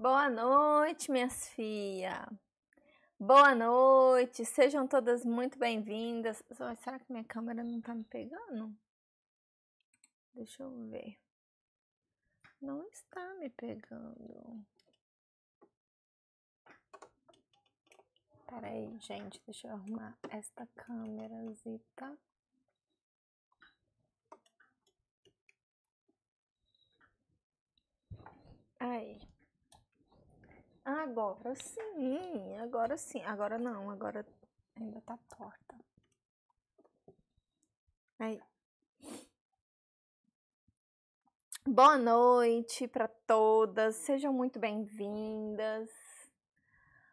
Boa noite, minhas filhas. Boa noite, sejam todas muito bem-vindas. Será que minha câmera não tá me pegando? Deixa eu ver. Não está me pegando. aí, gente, deixa eu arrumar esta câmerazita. Aí. Agora sim, agora sim. Agora não, agora ainda tá torta. Aí. Boa noite para todas, sejam muito bem-vindas.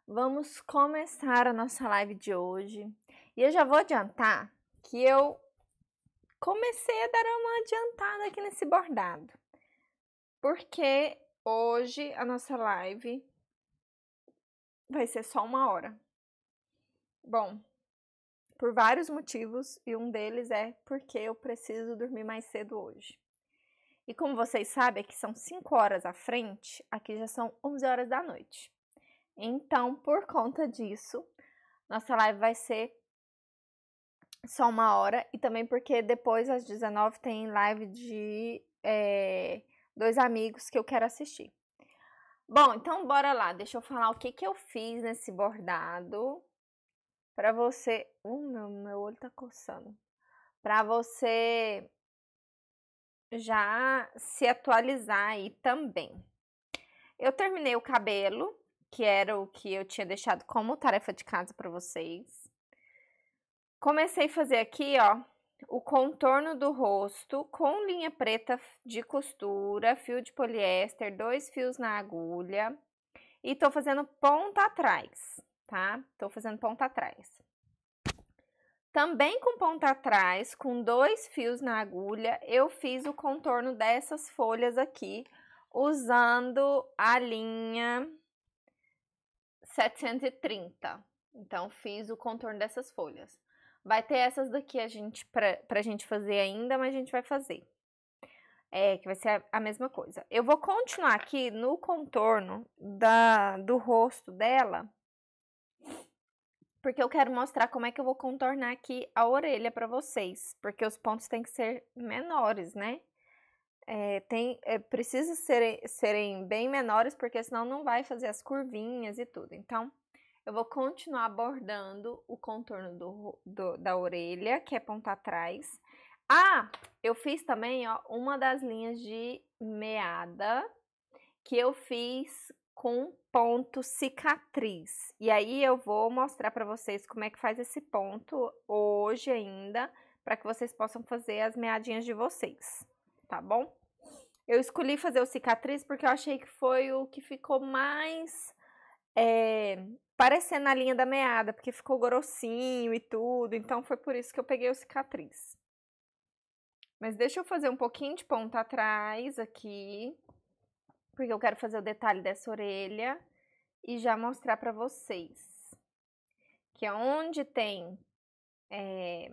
Vamos começar a nossa live de hoje. E eu já vou adiantar que eu comecei a dar uma adiantada aqui nesse bordado. Porque hoje a nossa live vai ser só uma hora. Bom, por vários motivos, e um deles é porque eu preciso dormir mais cedo hoje. E como vocês sabem, que são 5 horas à frente, aqui já são 11 horas da noite. Então, por conta disso, nossa live vai ser só uma hora, e também porque depois às 19 tem live de é, dois amigos que eu quero assistir. Bom, então bora lá. Deixa eu falar o que, que eu fiz nesse bordado para você. Uh, meu, meu olho tá coçando. Para você já se atualizar aí também. Eu terminei o cabelo, que era o que eu tinha deixado como tarefa de casa para vocês. Comecei a fazer aqui, ó, o contorno do rosto com linha preta de costura, fio de poliéster, dois fios na agulha e tô fazendo ponta atrás, tá? Tô fazendo ponta atrás. Também com ponta atrás, com dois fios na agulha, eu fiz o contorno dessas folhas aqui, usando a linha 730. Então, fiz o contorno dessas folhas. Vai ter essas daqui a gente pra, pra gente fazer ainda, mas a gente vai fazer. É, que vai ser a, a mesma coisa. Eu vou continuar aqui no contorno da, do rosto dela, porque eu quero mostrar como é que eu vou contornar aqui a orelha pra vocês, porque os pontos têm que ser menores, né? É, tem, é, precisa serem bem menores, porque senão não vai fazer as curvinhas e tudo. Então, eu vou continuar abordando o contorno do, do, da orelha, que é ponta atrás. Ah, eu fiz também, ó, uma das linhas de meada que eu fiz com ponto cicatriz. E aí eu vou mostrar para vocês como é que faz esse ponto hoje ainda, para que vocês possam fazer as meadinhas de vocês, tá bom? Eu escolhi fazer o cicatriz porque eu achei que foi o que ficou mais é, parecer na linha da meada, porque ficou grossinho e tudo, então foi por isso que eu peguei o cicatriz. Mas deixa eu fazer um pouquinho de ponta atrás aqui, porque eu quero fazer o detalhe dessa orelha e já mostrar para vocês. Que é onde tem é,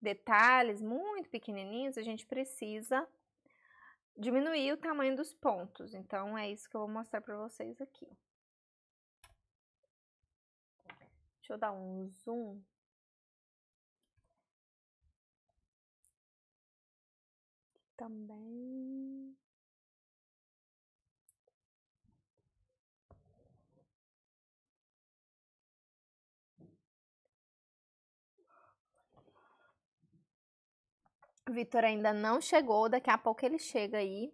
detalhes muito pequenininhos, a gente precisa diminuir o tamanho dos pontos. Então, é isso que eu vou mostrar para vocês aqui. Deixa eu dar um zoom. Também. Vitor ainda não chegou, daqui a pouco ele chega aí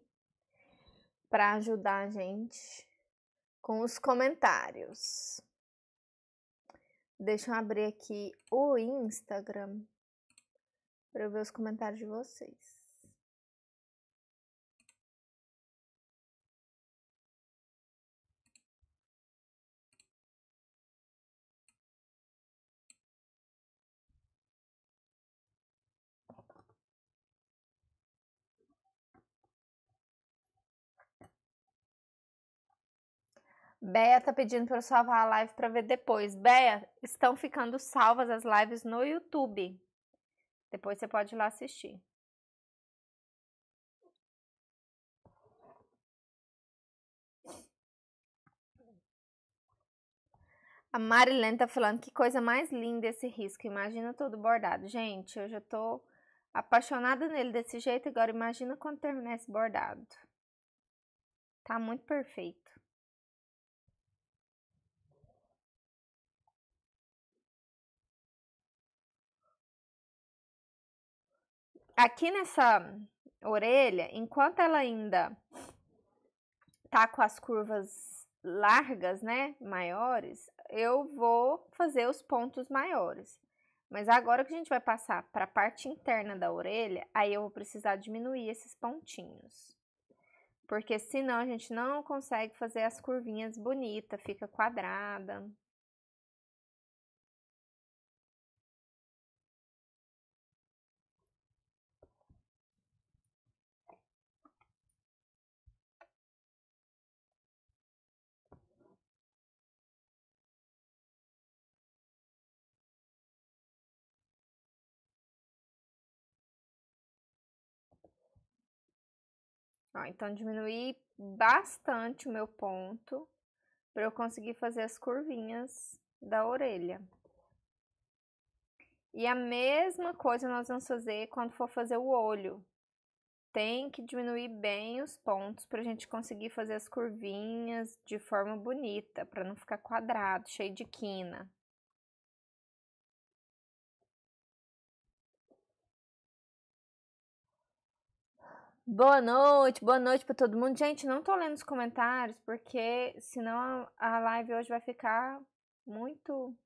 para ajudar a gente com os comentários. Deixa eu abrir aqui o Instagram para eu ver os comentários de vocês. Béa tá pedindo para eu salvar a live para ver depois. Béa, estão ficando salvas as lives no YouTube. Depois você pode ir lá assistir. A Marilene tá falando que coisa mais linda esse risco. Imagina todo bordado. Gente, eu já tô apaixonada nele desse jeito. Agora imagina quando terminar esse bordado. Tá muito perfeito. aqui nessa orelha, enquanto ela ainda tá com as curvas largas, né, maiores, eu vou fazer os pontos maiores. Mas agora que a gente vai passar para a parte interna da orelha, aí eu vou precisar diminuir esses pontinhos. Porque senão a gente não consegue fazer as curvinhas bonitas, fica quadrada. Ó, então, diminuí bastante o meu ponto para eu conseguir fazer as curvinhas da orelha. E a mesma coisa nós vamos fazer quando for fazer o olho. Tem que diminuir bem os pontos para a gente conseguir fazer as curvinhas de forma bonita, para não ficar quadrado, cheio de quina. Boa noite, boa noite para todo mundo. Gente, não tô lendo os comentários porque senão a live hoje vai ficar muito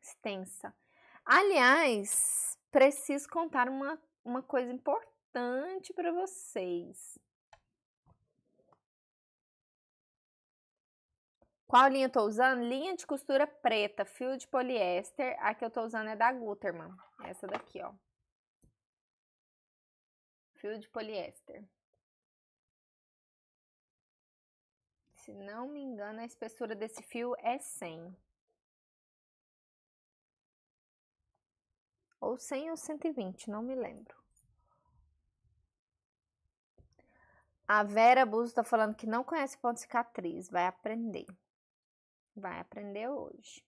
extensa. Aliás, preciso contar uma, uma coisa importante para vocês. Qual linha eu tô usando? Linha de costura preta, fio de poliéster. A que eu tô usando é da Guterman. Essa daqui, ó fio de poliéster. Se não me engano, a espessura desse fio é 100. Ou 100 ou 120, não me lembro. A Vera Buso está falando que não conhece ponto cicatriz, vai aprender. Vai aprender hoje.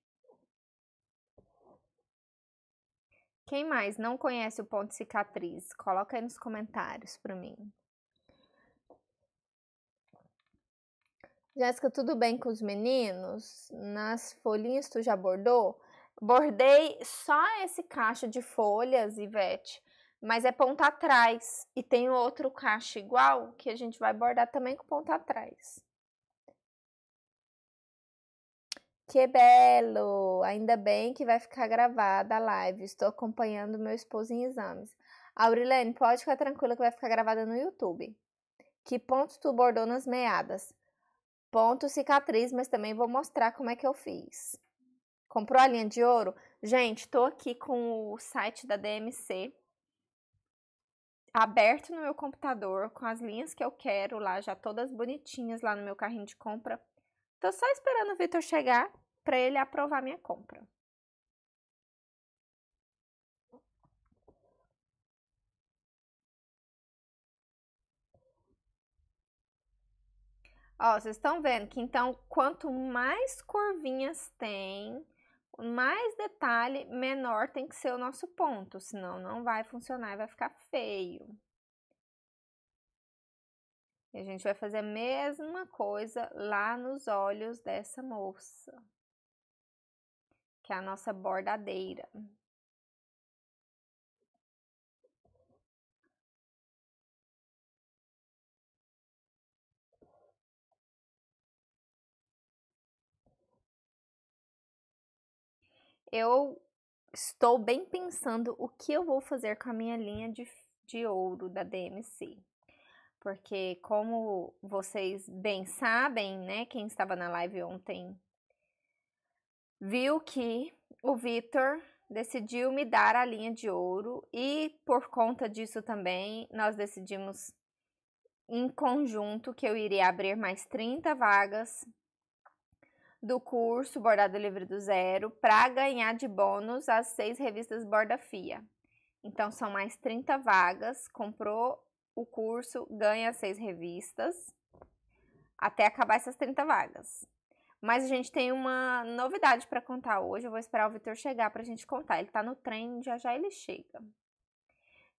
Quem mais não conhece o ponto cicatriz? Coloca aí nos comentários para mim. Jéssica, tudo bem com os meninos? Nas folhinhas tu já bordou? Bordei só esse cacho de folhas, Ivete, mas é ponta atrás. E tem outro cacho igual que a gente vai bordar também com ponta atrás. Que belo! Ainda bem que vai ficar gravada a live. Estou acompanhando meu esposo em exames. Aurilene, pode ficar tranquila que vai ficar gravada no YouTube. Que ponto tu bordou nas meadas? Ponto cicatriz, mas também vou mostrar como é que eu fiz. Comprou a linha de ouro? Gente, tô aqui com o site da DMC aberto no meu computador, com as linhas que eu quero lá, já todas bonitinhas lá no meu carrinho de compra Tô só esperando o Vitor chegar para ele aprovar minha compra. Ó, vocês estão vendo que então quanto mais curvinhas tem, mais detalhe, menor tem que ser o nosso ponto, senão não vai funcionar e vai ficar feio. E a gente vai fazer a mesma coisa lá nos olhos dessa moça, que é a nossa bordadeira. Eu estou bem pensando o que eu vou fazer com a minha linha de, de ouro da DMC porque como vocês bem sabem, né, quem estava na live ontem viu que o Vitor decidiu me dar a linha de ouro e por conta disso também nós decidimos em conjunto que eu iria abrir mais 30 vagas do curso Bordado Livre do Zero para ganhar de bônus as seis revistas Borda Fia. Então são mais 30 vagas, comprou o curso ganha seis revistas até acabar essas 30 vagas. Mas a gente tem uma novidade para contar hoje. Eu vou esperar o Vitor chegar para a gente contar. Ele está no trem, já já ele chega.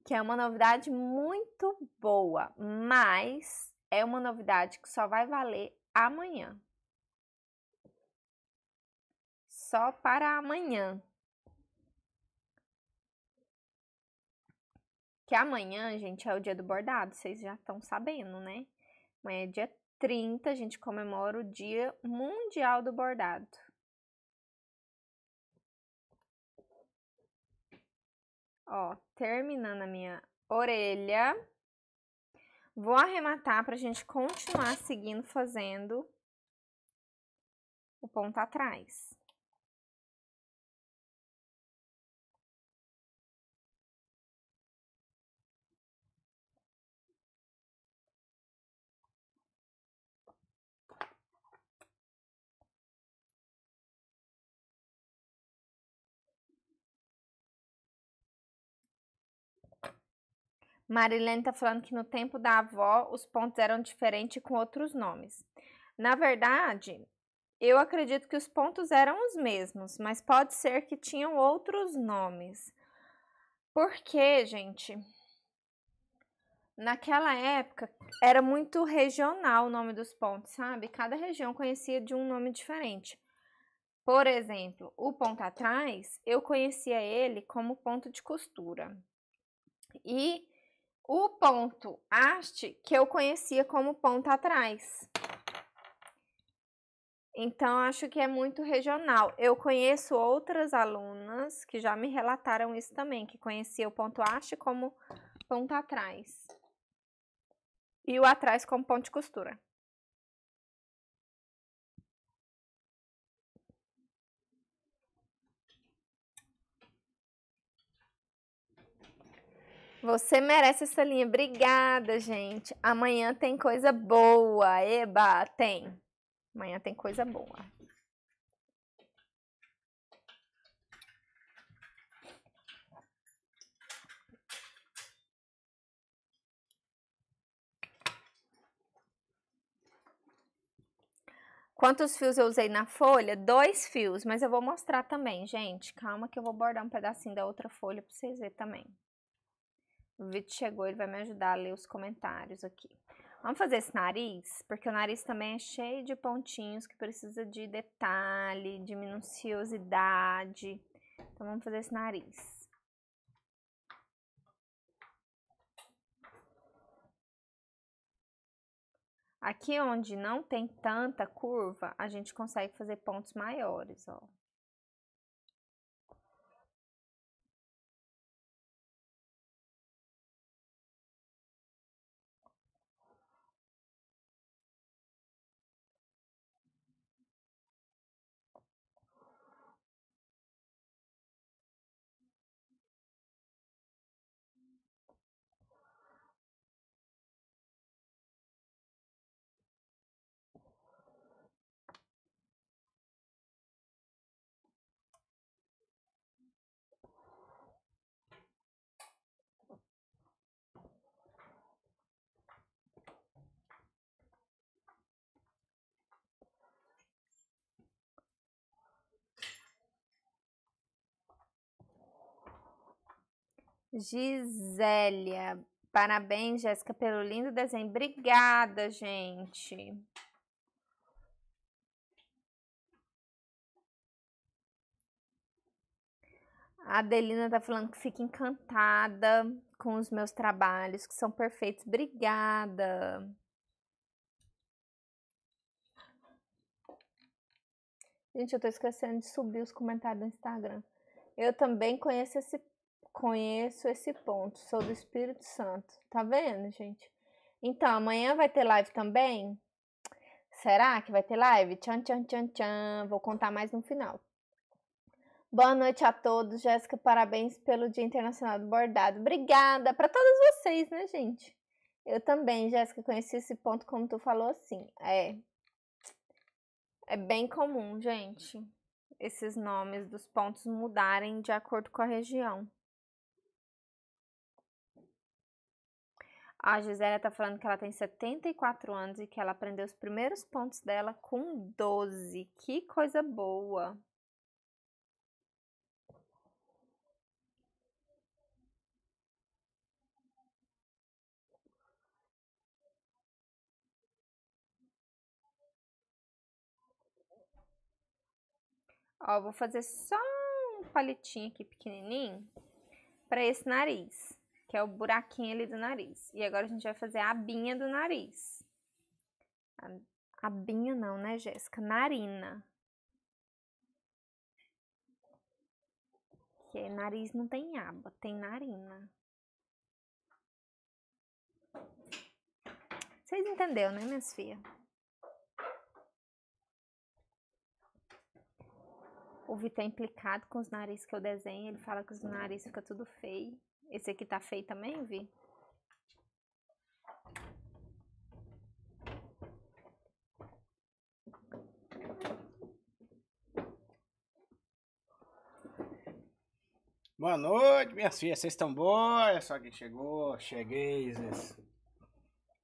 Que é uma novidade muito boa, mas é uma novidade que só vai valer amanhã. Só para amanhã. Que amanhã, gente, é o dia do bordado, vocês já estão sabendo, né? Amanhã é dia 30, a gente comemora o Dia Mundial do Bordado. Ó, terminando a minha orelha. Vou arrematar pra gente continuar seguindo fazendo o ponto atrás. Marilene está falando que no tempo da avó os pontos eram diferentes com outros nomes. Na verdade, eu acredito que os pontos eram os mesmos, mas pode ser que tinham outros nomes. Porque, gente, naquela época era muito regional o nome dos pontos, sabe? Cada região conhecia de um nome diferente. Por exemplo, o ponto atrás, eu conhecia ele como ponto de costura. E o ponto haste que eu conhecia como ponta atrás. Então, acho que é muito regional. Eu conheço outras alunas que já me relataram isso também, que conhecia o ponto haste como ponta atrás. E o atrás como ponto de costura. Você merece essa linha. Obrigada, gente. Amanhã tem coisa boa. Eba, tem. Amanhã tem coisa boa. Quantos fios eu usei na folha? Dois fios, mas eu vou mostrar também, gente. Calma que eu vou bordar um pedacinho da outra folha para vocês verem também. O vídeo chegou, ele vai me ajudar a ler os comentários aqui. Vamos fazer esse nariz, porque o nariz também é cheio de pontinhos que precisa de detalhe, de minuciosidade. Então vamos fazer esse nariz. Aqui onde não tem tanta curva, a gente consegue fazer pontos maiores, ó. Gisélia. Parabéns, Jéssica, pelo lindo desenho. Obrigada, gente. A Adelina tá falando que fica encantada com os meus trabalhos, que são perfeitos. Obrigada. Gente, eu tô esquecendo de subir os comentários do Instagram. Eu também conheço esse conheço esse ponto, sou do Espírito Santo. Tá vendo, gente? Então, amanhã vai ter live também? Será que vai ter live? Tchan, tchan, tchan, tchan. Vou contar mais no final. Boa noite a todos. Jéssica, parabéns pelo Dia Internacional do Bordado. Obrigada para todas vocês, né, gente? Eu também, Jéssica, conheci esse ponto como tu falou assim. É. É bem comum, gente, esses nomes dos pontos mudarem de acordo com a região. A Gisela tá falando que ela tem 74 anos e que ela aprendeu os primeiros pontos dela com 12. Que coisa boa! Ó, vou fazer só um palitinho aqui pequenininho para esse nariz que é o buraquinho ali do nariz. E agora a gente vai fazer a abinha do nariz. A abinha não, né, Jéssica? Narina. Porque é nariz não tem aba, tem narina. Vocês entenderam, né, minhas filhas? O Vitor é implicado com os narizes que eu desenho. Ele fala que os narizes fica tudo feio. Esse aqui tá feio também, Vi? Boa noite, minhas filhas. Vocês estão boas? Só quem chegou, cheguei.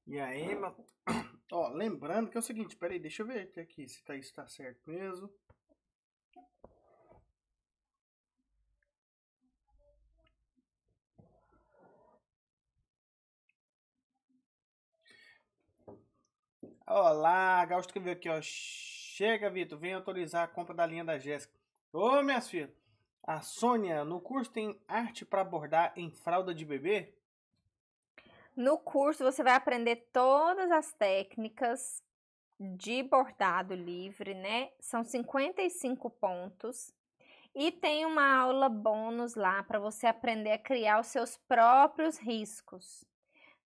E aí, mano? Ó, lembrando que é o seguinte, peraí, deixa eu ver aqui se tá, isso tá certo mesmo. Olá, Gausto que aqui, ó. Chega, Vitor, vem autorizar a compra da linha da Jéssica. Ô, minhas filhas, a Sônia, no curso tem arte para bordar em fralda de bebê? No curso você vai aprender todas as técnicas de bordado livre, né? São 55 pontos. E tem uma aula bônus lá para você aprender a criar os seus próprios riscos.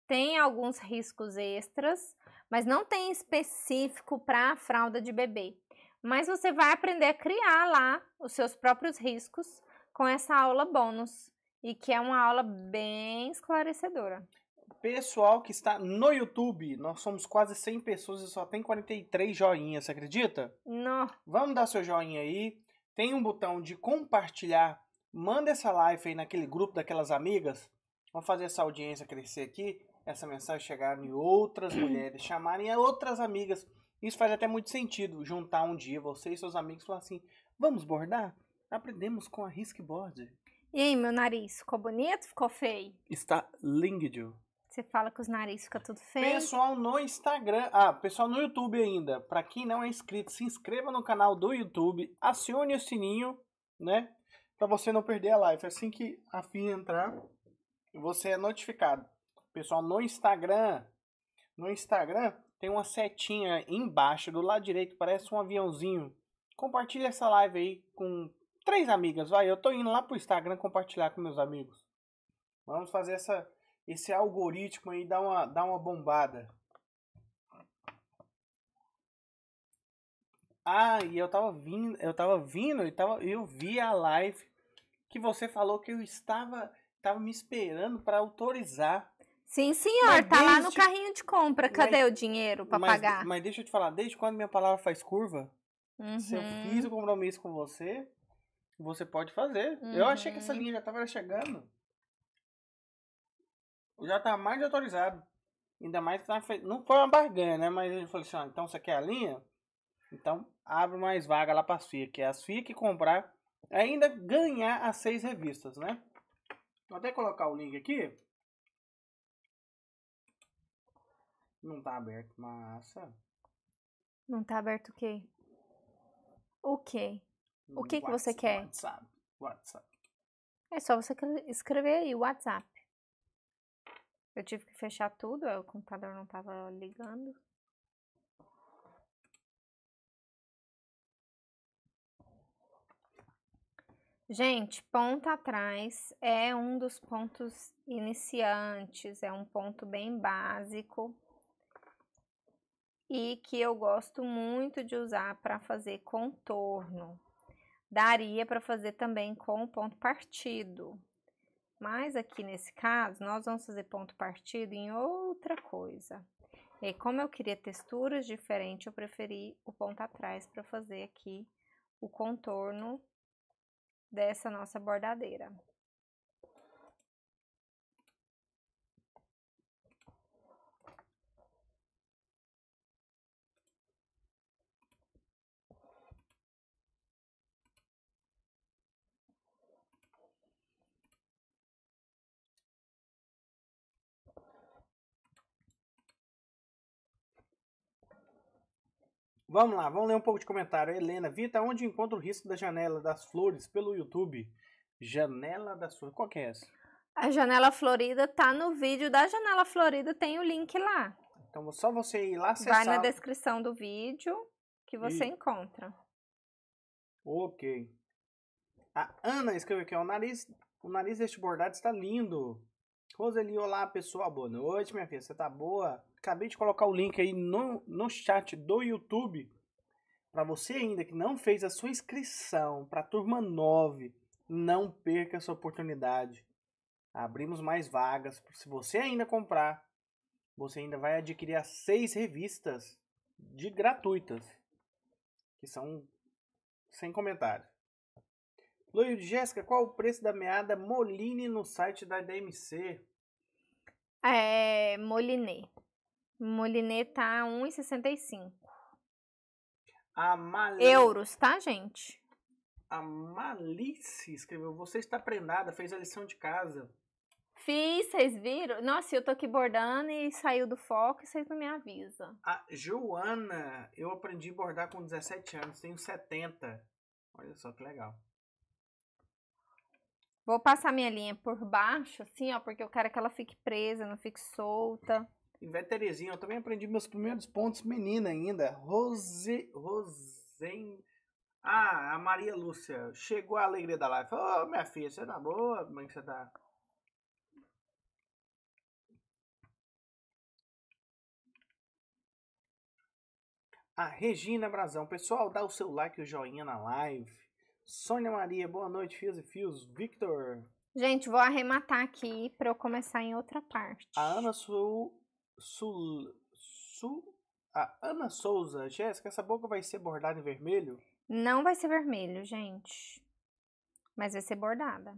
Tem alguns riscos extras mas não tem específico para fralda de bebê. Mas você vai aprender a criar lá os seus próprios riscos com essa aula bônus e que é uma aula bem esclarecedora. Pessoal que está no YouTube, nós somos quase 100 pessoas e só tem 43 joinhas, você acredita? Não. Vamos dar seu joinha aí. Tem um botão de compartilhar. Manda essa live aí naquele grupo daquelas amigas. Vamos fazer essa audiência crescer aqui essa mensagem chegar em outras mulheres, chamarem a outras amigas. Isso faz até muito sentido, juntar um dia você e seus amigos e falar assim, vamos bordar? Aprendemos com a risk board E aí, meu nariz, ficou bonito ficou feio? Está lindo Você fala que os narizes ficam tudo feio. Pessoal no Instagram, ah, pessoal no YouTube ainda. Para quem não é inscrito, se inscreva no canal do YouTube, acione o sininho, né? Para você não perder a live. Assim que a FIA entrar, você é notificado. Pessoal, no Instagram, no Instagram tem uma setinha embaixo do lado direito, parece um aviãozinho. Compartilha essa live aí com três amigas, vai. Eu tô indo lá pro Instagram compartilhar com meus amigos. Vamos fazer essa esse algoritmo aí dar uma dar uma bombada. Ah, e eu tava vindo, eu tava vindo e tava, eu vi a live que você falou que eu estava estava me esperando para autorizar. Sim, senhor, mas tá desde... lá no carrinho de compra. Cadê mas, o dinheiro para pagar? Mas deixa eu te falar, desde quando minha palavra faz curva, uhum. se eu fiz o uhum. compromisso com você, você pode fazer. Uhum. Eu achei que essa uhum. linha já tava chegando. Já tá mais autorizado. Ainda mais que tava... Tá não foi uma barganha, né? Mas ele falou assim: ah, então você quer a linha? Então abre mais vaga lá para as FIA, que é as FIA que comprar, ainda ganhar as seis revistas, né? Vou até colocar o link aqui Não tá aberto, massa. Não tá aberto o quê? O quê? O que, que você quer? WhatsApp. WhatsApp. É só você escrever aí, WhatsApp. Eu tive que fechar tudo, o computador não tava ligando. Gente, ponta atrás é um dos pontos iniciantes, é um ponto bem básico e que eu gosto muito de usar para fazer contorno. Daria para fazer também com ponto partido, mas aqui nesse caso nós vamos fazer ponto partido em outra coisa. E como eu queria texturas diferentes, eu preferi o ponto atrás para fazer aqui o contorno dessa nossa bordadeira. Vamos lá, vamos ler um pouco de comentário. Helena, Vita, onde encontra o risco da janela das flores pelo YouTube? Janela das flores, qual que é essa? A janela florida tá no vídeo da janela florida, tem o link lá. Então só você ir lá acessar. Vai na descrição do vídeo que você e... encontra. Ok. A Ana escreveu aqui, ó, o nariz, o nariz deste bordado está lindo. Roseli, olá pessoal, boa noite minha filha, você tá boa? acabei de colocar o link aí no, no chat do YouTube. Para você ainda que não fez a sua inscrição para a turma 9, não perca essa oportunidade. Abrimos mais vagas. Se você ainda comprar, você ainda vai adquirir as seis revistas de gratuitas, que são sem comentário. Loio de Jéssica, qual o preço da meada Moline no site da DMC? É, Moline. Molinet tá 1,65. A Mali... Euros, tá, gente? A Malice escreveu: Você está prendada, fez a lição de casa. Fiz, vocês viram? Nossa, eu tô aqui bordando e saiu do foco e vocês não me avisam. A Joana, eu aprendi a bordar com 17 anos, tenho 70. Olha só que legal. Vou passar minha linha por baixo, assim, ó, porque eu quero que ela fique presa, não fique solta. Em Vé Terezinha, eu também aprendi meus primeiros pontos menina ainda. Rose, Rosen... Ah, a Maria Lúcia. Chegou a alegria da live. Ô, oh, minha filha, você tá boa? Como é que você tá? A Regina Brazão. Pessoal, dá o seu like e o joinha na live. Sônia Maria, boa noite, fios e fios. Victor. Gente, vou arrematar aqui para eu começar em outra parte. A Ana Sul Sul, Sul, a Ana Souza, Jéssica, essa boca vai ser bordada em vermelho? Não vai ser vermelho, gente. Mas vai ser bordada.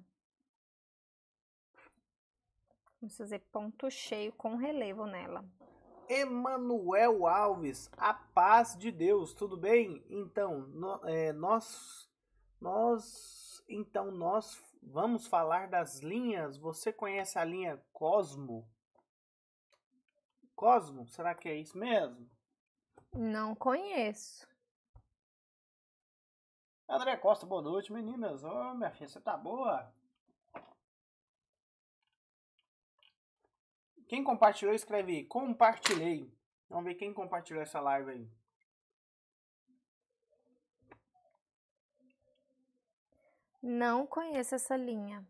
Vamos fazer ponto cheio com relevo nela. Emanuel Alves, a paz de Deus, tudo bem? Então, no, é, nós, nós, então nós vamos falar das linhas. Você conhece a linha Cosmo? Cosmo? Será que é isso mesmo? Não conheço. André Costa, boa noite, meninas. Ô, oh, minha filha, você tá boa? Quem compartilhou, escreve compartilhei. Vamos ver quem compartilhou essa live aí. Não conheço essa linha.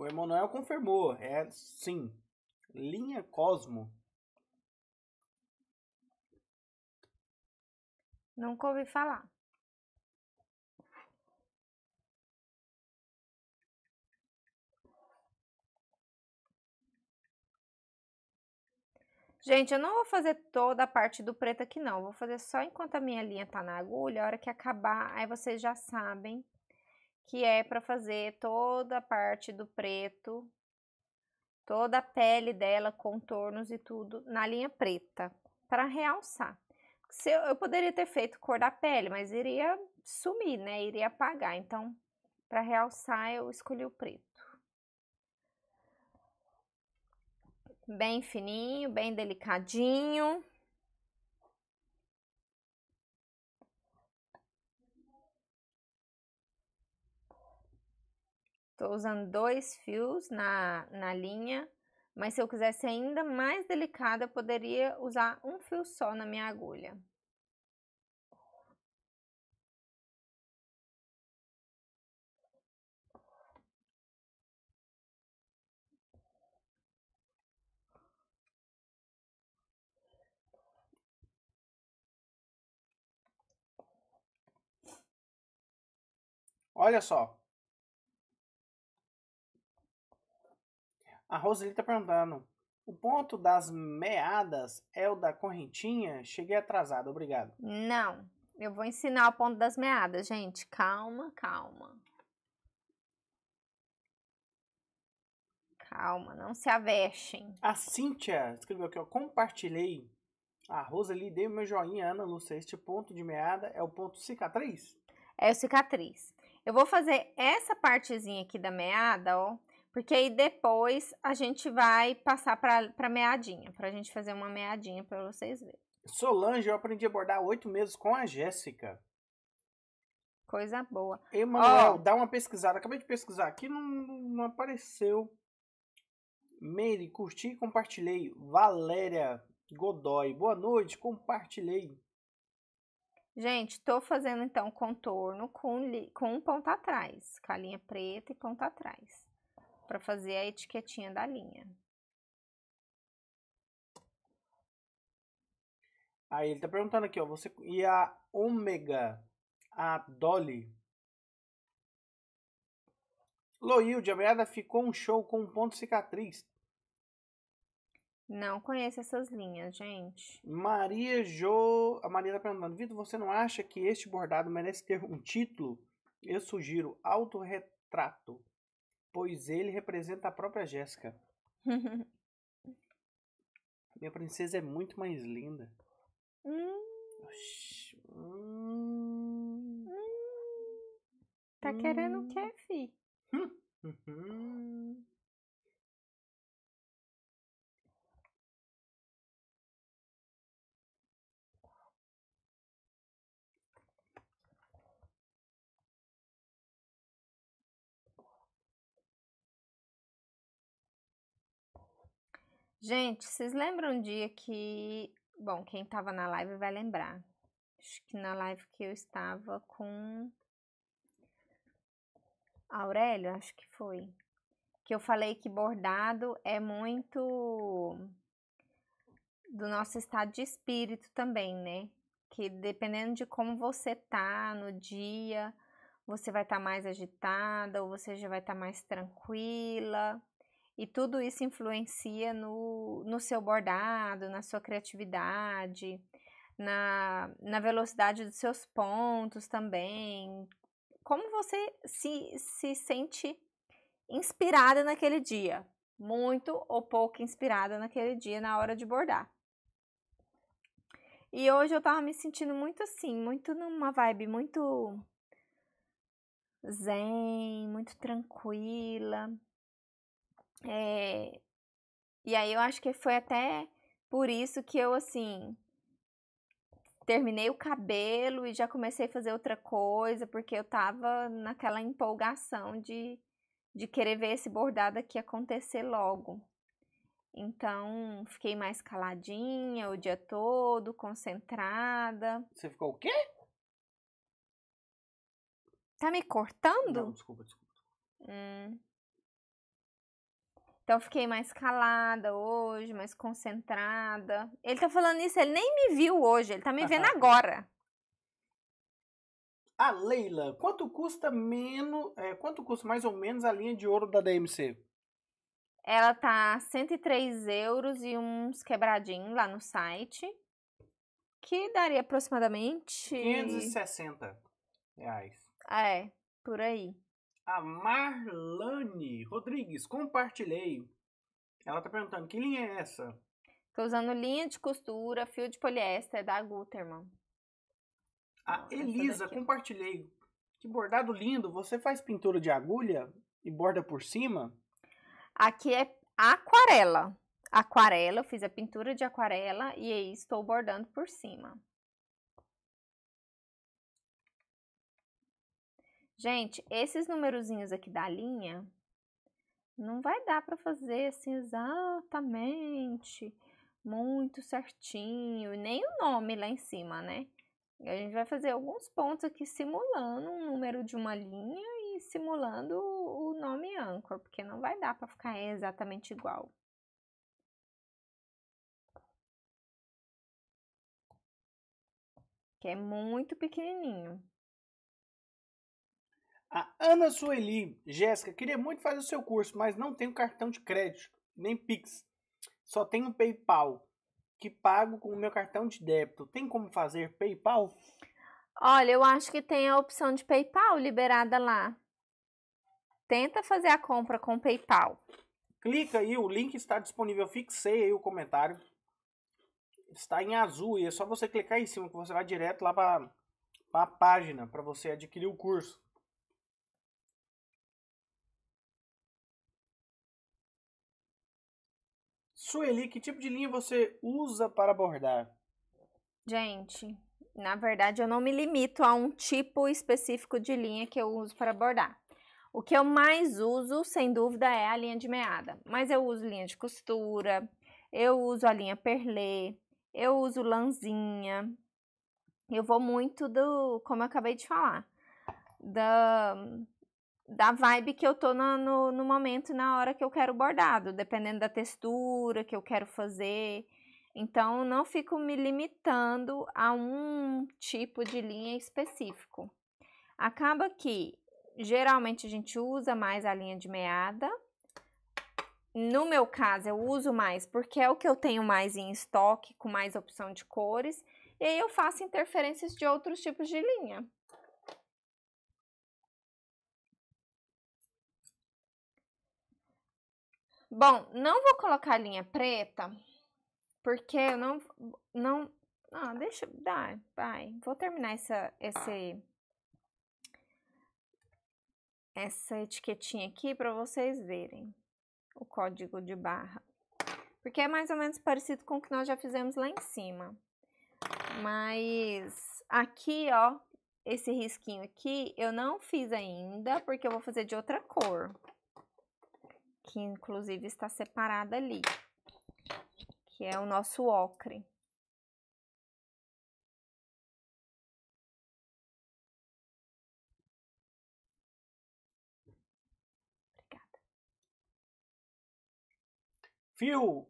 o Emanuel confirmou, é sim. Linha Cosmo. Nunca ouvi falar. Gente, eu não vou fazer toda a parte do preto aqui não, vou fazer só enquanto a minha linha tá na agulha, a hora que acabar, aí vocês já sabem que é para fazer toda a parte do preto, toda a pele dela, contornos e tudo na linha preta, para realçar. Se eu, eu poderia ter feito cor da pele, mas iria sumir, né? Iria apagar. Então, para realçar, eu escolhi o preto. Bem fininho, bem delicadinho. Estou usando dois fios na, na linha, mas se eu quisesse ainda mais delicada, eu poderia usar um fio só na minha agulha. Olha só, A Roseli está perguntando: o ponto das meadas é o da correntinha? Cheguei atrasado, obrigado. Não, eu vou ensinar o ponto das meadas, gente. Calma, calma. Calma, não se avexem. A Cíntia escreveu aqui, Compartilhei. A Roseli deu meu joinha, Ana Lúcia. Este ponto de meada é o ponto cicatriz? É o cicatriz. Eu vou fazer essa partezinha aqui da meada, ó. Porque aí depois a gente vai passar para meadinha, para a gente fazer uma meadinha para vocês verem. Solange, eu aprendi a bordar oito meses com a Jéssica. Coisa boa. Emanuel, oh. dá uma pesquisada. Acabei de pesquisar aqui, não, não apareceu. Meire, curti e compartilhei. Valéria Godoy, boa noite, compartilhei. Gente, tô fazendo então contorno com, com ponta atrás, com a linha preta e ponta atrás para fazer a etiquetinha da linha. Aí ele tá perguntando aqui, ó, você e a ômega, a Dolly. Loilde, a meada ficou um show com um ponto cicatriz. Não conheço essas linhas, gente. Maria Jo, a Maria tá perguntando, Vitor, você não acha que este bordado merece ter um título? Eu sugiro autorretrato pois ele representa a própria Jéssica. Minha princesa é muito mais linda. Hum. Oxi. Hum. Hum. Tá querendo o hum. que, fi? Hum. Uhum. Gente, vocês lembram um dia que. Bom, quem estava na live vai lembrar. Acho que na live que eu estava com. Aurélio, acho que foi. Que eu falei que bordado é muito do nosso estado de espírito também, né? Que dependendo de como você tá no dia, você vai estar tá mais agitada ou você já vai estar tá mais tranquila. E tudo isso influencia no, no seu bordado, na sua criatividade, na, na velocidade dos seus pontos também. Como você se, se sente inspirada naquele dia? Muito ou pouco inspirada naquele dia na hora de bordar. E hoje eu tava me sentindo muito assim, muito numa vibe muito zen, muito tranquila. É, e aí eu acho que foi até por isso que eu, assim, terminei o cabelo e já comecei a fazer outra coisa, porque eu tava naquela empolgação de, de querer ver esse bordado aqui acontecer logo. Então, fiquei mais caladinha o dia todo, concentrada. Você ficou o quê? Tá me cortando? Não, desculpa, desculpa. Hum. Então eu fiquei mais calada hoje, mais concentrada. Ele tá falando isso, ele nem me viu hoje, ele tá me vendo agora. Ah, Leila, quanto custa menos, é, quanto custa mais ou menos a linha de ouro da DMC? Ela tá 103 euros e uns quebradinhos lá no site, que daria aproximadamente 560 reais. É, por aí. A Marlane Rodrigues, compartilhei. Ela tá perguntando, que linha é essa? Tô usando linha de costura, fio de poliéster é da Guterman. A Elisa, compartilhei. Que bordado lindo! Você faz pintura de agulha e borda por cima? Aqui é aquarela. Aquarela, eu fiz a pintura de aquarela e aí estou bordando por cima. Gente, esses numerozinhos aqui da linha, não vai dar para fazer assim exatamente, muito certinho, nem o nome lá em cima, né? A gente vai fazer alguns pontos aqui simulando um número de uma linha e simulando o nome âncora, porque não vai dar para ficar exatamente igual. Que é muito pequenininho. A Ana Sueli, Jéssica, queria muito fazer o seu curso, mas não tenho cartão de crédito, nem Pix. Só tenho PayPal, que pago com o meu cartão de débito. Tem como fazer PayPal? Olha, eu acho que tem a opção de PayPal liberada lá. Tenta fazer a compra com PayPal. Clica aí, o link está disponível. Fixei aí o comentário. Está em azul e é só você clicar em cima que você vai direto lá para a página para você adquirir o curso. Sueli, que tipo de linha você usa para bordar? Gente, na verdade eu não me limito a um tipo específico de linha que eu uso para bordar. O que eu mais uso, sem dúvida, é a linha de meada. Mas eu uso linha de costura, eu uso a linha perlé, eu uso lãzinha. Eu vou muito do, como eu acabei de falar, da, da vibe que eu tô no, no, no momento na hora que eu quero bordado, dependendo da textura que eu quero fazer. Então, não fico me limitando a um tipo de linha específico. Acaba que geralmente a gente usa mais a linha de meada. No meu caso, eu uso mais porque é o que eu tenho mais em estoque, com mais opção de cores. E aí eu faço interferências de outros tipos de linha. Bom, não vou colocar a linha preta, porque eu não, não, não, ah, deixa, dá, vai, vou terminar essa, esse, essa etiquetinha aqui para vocês verem o código de barra, porque é mais ou menos parecido com o que nós já fizemos lá em cima, mas aqui, ó, esse risquinho aqui, eu não fiz ainda, porque eu vou fazer de outra cor, que inclusive está separada ali, que é o nosso ocre. Obrigada. Fio,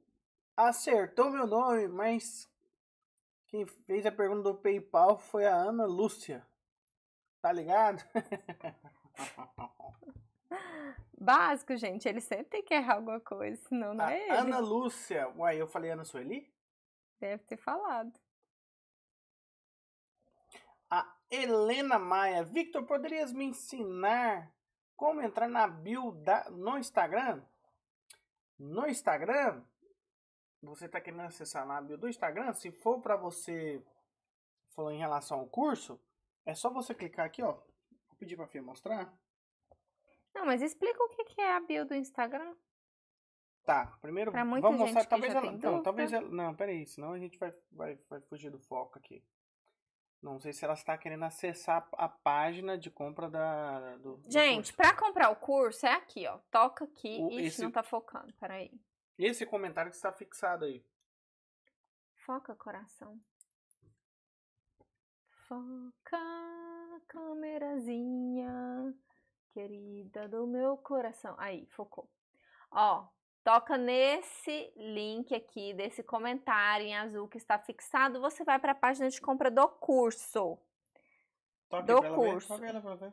acertou meu nome, mas quem fez a pergunta do PayPal foi a Ana Lúcia. Tá ligado? Básico, gente. Ele sempre tem que errar alguma coisa, senão não a é ele. Ana Lúcia. Uai, eu falei Ana Sueli? Deve ter falado. A Helena Maia. Victor, poderias me ensinar como entrar na bio da... no Instagram? No Instagram? Você está querendo acessar na bio do Instagram? Se for para você falou em relação ao curso, é só você clicar aqui, ó. Vou pedir para filha mostrar. Não, mas explica o que é a bio do Instagram. Tá, primeiro vamos mostrar. Talvez ela. Não, talvez ela. Não, peraí, senão a gente vai, vai, vai fugir do foco aqui. Não sei se ela está querendo acessar a página de compra da. Do, do gente, para comprar o curso é aqui, ó. Toca aqui o, e esse, não tá focando. Peraí. Esse comentário que está fixado aí. Foca, coração. Foca, câmerazinha querida do meu coração. Aí, focou. Ó, toca nesse link aqui desse comentário em azul que está fixado, você vai para a página de compra do curso. Toca do pra curso. ver. Toca ela pra ver.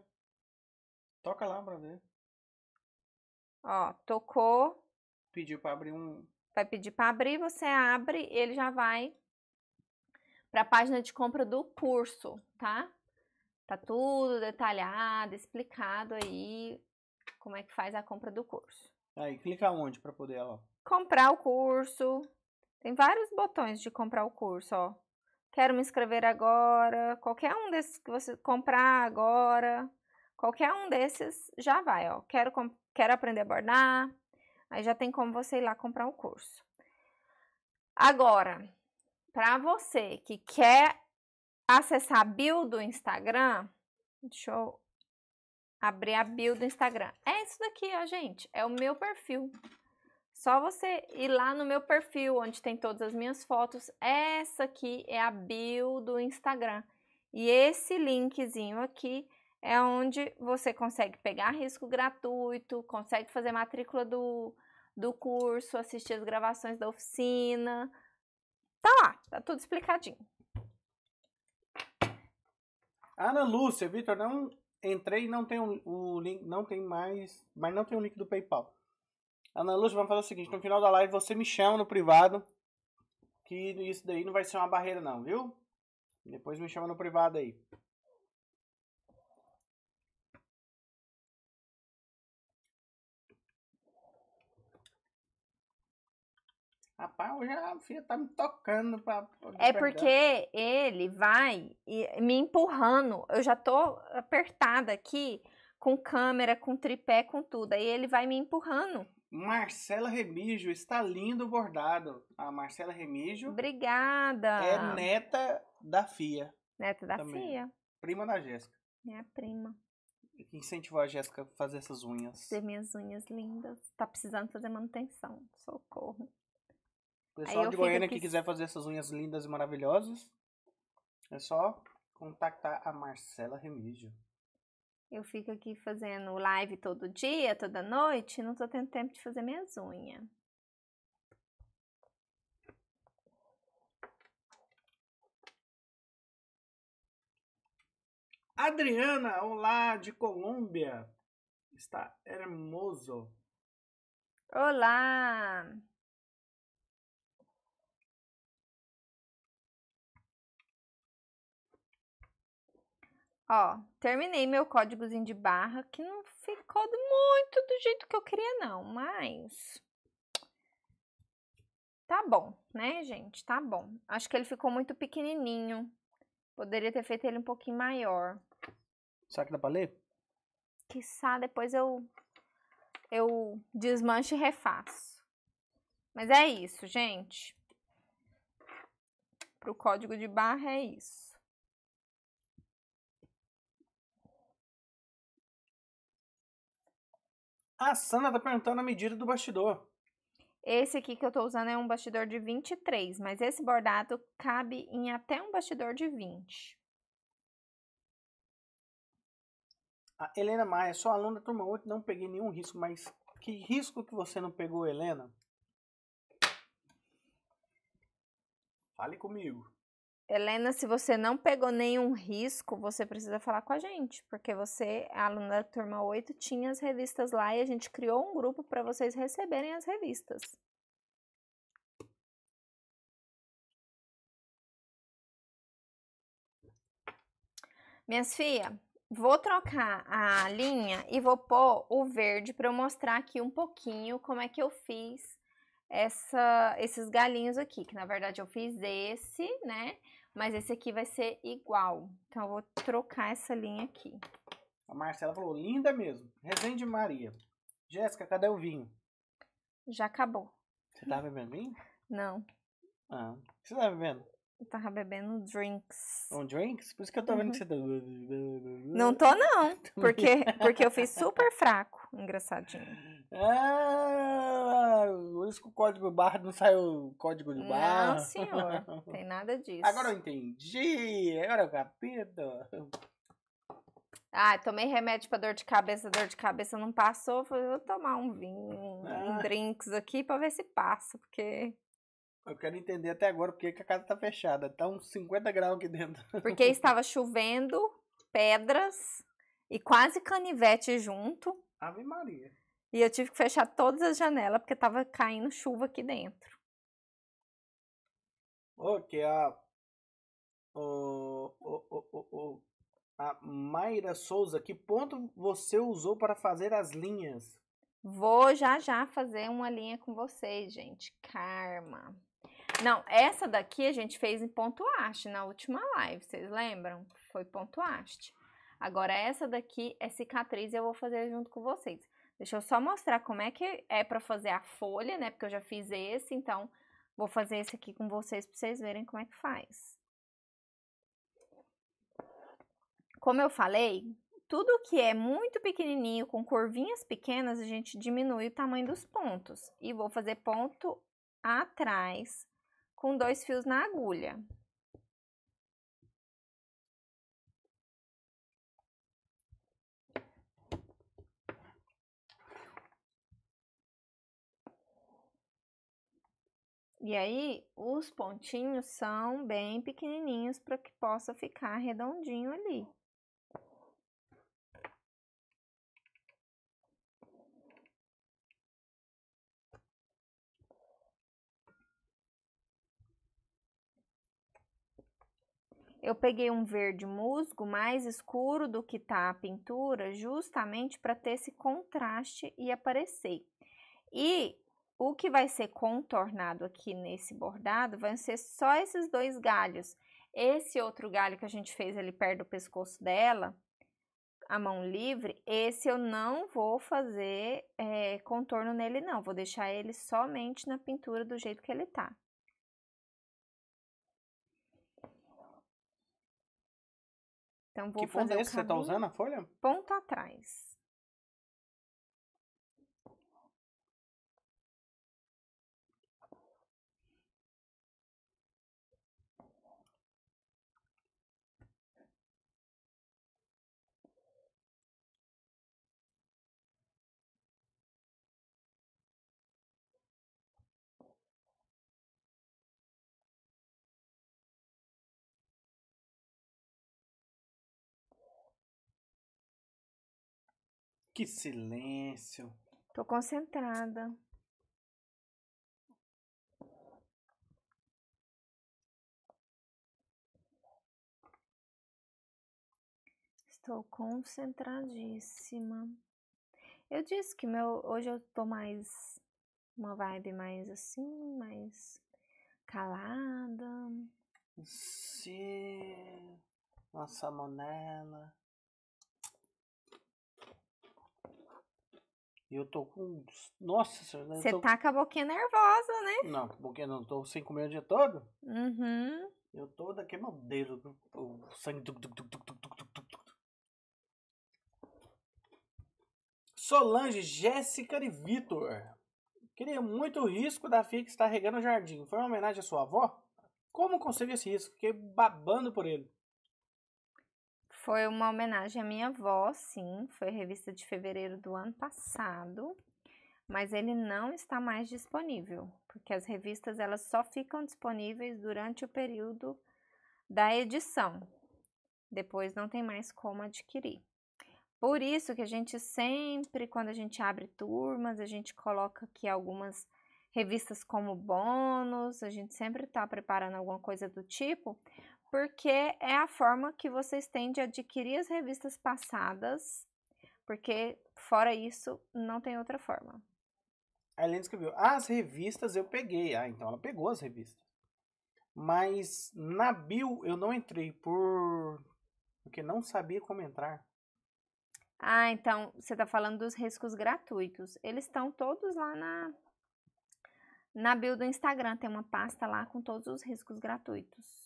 Toca lá para ver. Ó, tocou. Pediu para abrir um. Vai pedir para abrir, você abre, ele já vai para a página de compra do curso, tá? Tá tudo detalhado, explicado aí como é que faz a compra do curso. Aí, clica onde para poder, ó. Comprar o curso. Tem vários botões de comprar o curso, ó. Quero me inscrever agora. Qualquer um desses que você comprar agora. Qualquer um desses já vai, ó. Quero, quero aprender a bordar. Aí já tem como você ir lá comprar o curso. Agora, para você que quer acessar ah, a bio do Instagram, deixa eu abrir a bio do Instagram. É isso daqui, ó, gente. É o meu perfil. Só você ir lá no meu perfil, onde tem todas as minhas fotos. Essa aqui é a bio do Instagram. E esse linkzinho aqui é onde você consegue pegar risco gratuito, consegue fazer matrícula do, do curso, assistir as gravações da oficina. Tá lá, tá tudo explicadinho. Ana ah, Lúcia, Vitor, não entrei, não tem o link, não tem mais, mas não tem o link do PayPal. Ana Lúcia, vamos fazer o seguinte, no final da live você me chama no privado, que isso daí não vai ser uma barreira não, viu? Depois me chama no privado aí. Rapaz, hoje a filha, tá me tocando pra. É pegar. porque ele vai me empurrando. Eu já tô apertada aqui com câmera, com tripé, com tudo. Aí ele vai me empurrando. Marcela Remígio, está lindo o bordado. A Marcela Remígio. Obrigada. É neta da FIA. Neta da também. FIA. Prima da Jéssica. Minha prima. Que incentivou a Jéssica a fazer essas unhas. Fazer minhas unhas lindas. Tá precisando fazer manutenção. Socorro. Pessoal de Goiânia que quiser fazer essas unhas lindas e maravilhosas, é só contactar a Marcela Remígio. Eu fico aqui fazendo live todo dia, toda noite, não tô tendo tempo de fazer minhas unhas. Adriana, olá, de Colômbia. Está hermoso. Olá. Ó, terminei meu códigozinho de barra, que não ficou muito do jeito que eu queria não, mas... Tá bom, né, gente? Tá bom. Acho que ele ficou muito pequenininho. Poderia ter feito ele um pouquinho maior. Será que dá pra ler? Quiçá, depois eu, eu desmancho e refaço. Mas é isso, gente. Pro código de barra é isso. A Sana tá perguntando a medida do bastidor. Esse aqui que eu tô usando é um bastidor de 23, mas esse bordado cabe em até um bastidor de 20. A Helena Maia, sou aluna turma 8, não peguei nenhum risco, mas que risco que você não pegou, Helena? Fale comigo. Helena, se você não pegou nenhum risco, você precisa falar com a gente, porque você, aluna da turma 8, tinha as revistas lá e a gente criou um grupo para vocês receberem as revistas. Minhas filhas, vou trocar a linha e vou pôr o verde para eu mostrar aqui um pouquinho como é que eu fiz essa, esses galinhos aqui, que na verdade eu fiz esse, né? Mas esse aqui vai ser igual. Então, eu vou trocar essa linha aqui. A Marcela falou, linda mesmo. Resende Maria. Jéssica, cadê o vinho? Já acabou. Você tá bebendo vinho? Não. Ah, você tá bebendo? Eu tava bebendo drinks. Um drinks? Por isso que eu tô uhum. vendo que você tá. Não tô, não. Porque, porque eu fiz super fraco. Engraçadinho. Ah, isso com o código barra não saiu código de barra. Não, senhor. Não tem nada disso. Agora eu entendi. Agora eu capito. Ah, tomei remédio pra dor de cabeça, dor de cabeça não passou. Falei, vou tomar um vinho, ah. um drinks aqui pra ver se passa, porque eu quero entender até agora porque que a casa tá fechada. Tá uns 50 graus aqui dentro. Porque estava chovendo, pedras e quase canivete junto. Ave Maria. E eu tive que fechar todas as janelas porque tava caindo chuva aqui dentro. Ok, a. O, o, o, o, a Mayra Souza, que ponto você usou para fazer as linhas? Vou já já fazer uma linha com vocês, gente. Karma. Não, essa daqui a gente fez em ponto haste na última live, vocês lembram? Foi ponto haste. Agora essa daqui é cicatriz e eu vou fazer junto com vocês. Deixa eu só mostrar como é que é para fazer a folha, né? Porque eu já fiz esse, então vou fazer esse aqui com vocês para vocês verem como é que faz. Como eu falei, tudo que é muito pequenininho, com curvinhas pequenas, a gente diminui o tamanho dos pontos. E vou fazer ponto atrás com dois fios na agulha. E aí, os pontinhos são bem pequenininhos para que possa ficar redondinho ali. Eu peguei um verde musgo mais escuro do que tá a pintura, justamente para ter esse contraste e aparecer. E o que vai ser contornado aqui nesse bordado vão ser só esses dois galhos. Esse outro galho que a gente fez ali perto do pescoço dela, a mão livre, esse eu não vou fazer é, contorno nele não, vou deixar ele somente na pintura do jeito que ele tá. Então vou que fazer é esse que você está usando a folha? Ponta atrás. Que silêncio. Tô concentrada. Estou concentradíssima. Eu disse que meu hoje eu tô mais uma vibe mais assim, mais calada. Sim, uma salmonela. Eu tô com. Nossa senhora. Né, Você tô... tá com a boquinha nervosa, né? Não, com a boquinha não. Tô sem comer o dia todo. Uhum. Eu tô daqui meu dedo. O sangue. Solange, Jéssica e Vitor. Queria muito o risco da fix que está regando o jardim. Foi uma homenagem à sua avó? Como conseguiu esse risco? Fiquei babando por ele. Foi uma homenagem à minha avó, sim. Foi revista de fevereiro do ano passado. Mas ele não está mais disponível, porque as revistas elas só ficam disponíveis durante o período da edição. Depois não tem mais como adquirir. Por isso que a gente sempre, quando a gente abre turmas, a gente coloca aqui algumas revistas como bônus, a gente sempre está preparando alguma coisa do tipo, porque é a forma que vocês têm de adquirir as revistas passadas, porque fora isso, não tem outra forma. A Helena escreveu, as revistas eu peguei. Ah, então ela pegou as revistas. Mas na bio eu não entrei por... porque não sabia como entrar. Ah, então você está falando dos riscos gratuitos. Eles estão todos lá na, na bio do Instagram. Tem uma pasta lá com todos os riscos gratuitos.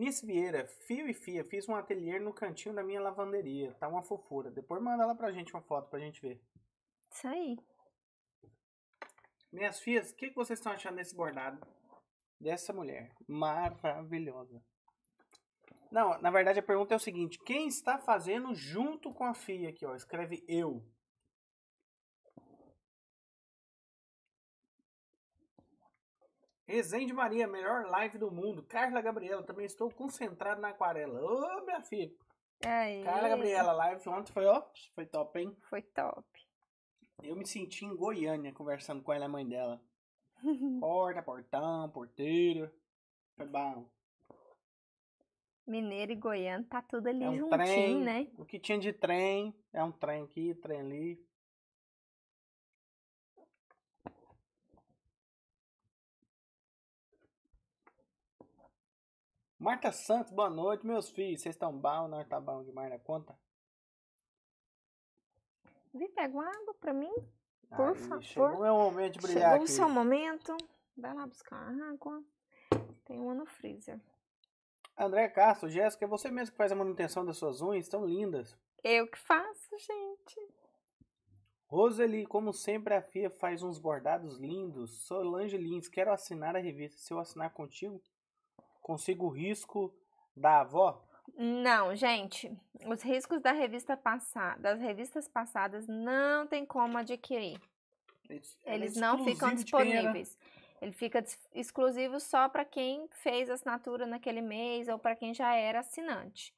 Nice Vieira, fio e fia, fiz um ateliê no cantinho da minha lavanderia. Tá uma fofura. Depois manda lá pra gente uma foto pra gente ver. Isso aí. Minhas filhas, o que, que vocês estão achando desse bordado? Dessa mulher. Maravilhosa. Não, na verdade a pergunta é o seguinte: quem está fazendo junto com a FIA aqui, ó? Escreve eu. Resende Maria, melhor live do mundo. Carla Gabriela, também estou concentrado na aquarela. Ô, minha filha. Aí. Carla Gabriela, live ontem foi, ó, foi top, hein? Foi top. Eu me senti em Goiânia conversando com ela e a mãe dela. Porta, portão, porteiro. Foi bom. Mineiro e goiano, tá tudo é ali é um juntinho, trem, né? O que tinha de trem, é um trem aqui, trem ali. Marta Santos, boa noite, meus filhos. Vocês estão bom? Nós tá bom demais na conta? Vi, pega uma água pra mim, por Aí, favor. Chegou meu momento de brilhar Chegou o seu momento. Vai lá buscar uma água. Tem uma no freezer. André Castro, Jéssica, é você mesmo que faz a manutenção das suas unhas? Estão lindas. Eu que faço, gente. Roseli, como sempre, a FIA faz uns bordados lindos. Solange Lins, quero assinar a revista. Se eu assinar contigo, Consigo o risco da avó? Não, gente, os riscos da revista passada, das revistas passadas não tem como adquirir. Eles, é Eles não ficam disponíveis. Ele fica exclusivo só para quem fez assinatura naquele mês ou para quem já era assinante.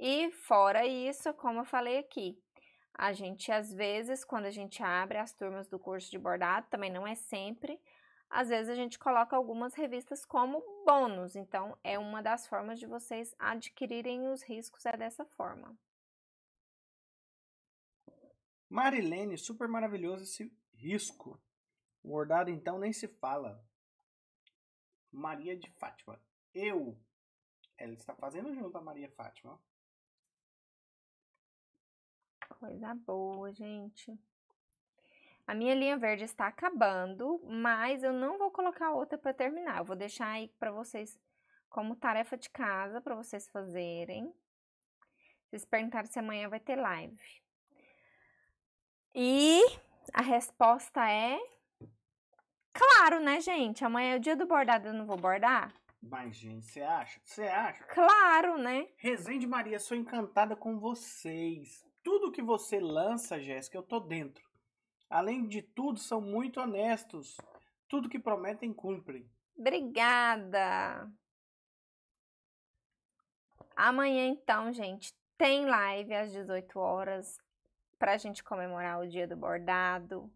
E fora isso, como eu falei aqui, a gente às vezes, quando a gente abre as turmas do curso de bordado, também não é sempre, às vezes a gente coloca algumas revistas como bônus, então é uma das formas de vocês adquirirem os riscos é dessa forma. Marilene, super maravilhoso esse risco. O bordado então nem se fala. Maria de Fátima. Eu. Ela está fazendo junto a Maria Fátima. Coisa boa, gente. A minha linha verde está acabando, mas eu não vou colocar outra para terminar. Eu vou deixar aí para vocês como tarefa de casa para vocês fazerem. Vocês perguntaram se amanhã vai ter live. E a resposta é claro, né, gente? Amanhã é o dia do bordado, eu não vou bordar? Mas, gente, você acha? Você acha? Claro, né? Resende Maria, sou encantada com vocês. Tudo que você lança, Jéssica, eu tô dentro. Além de tudo, são muito honestos. Tudo que prometem cumprem. Obrigada! Amanhã, então, gente, tem live às 18 horas pra gente comemorar o dia do bordado.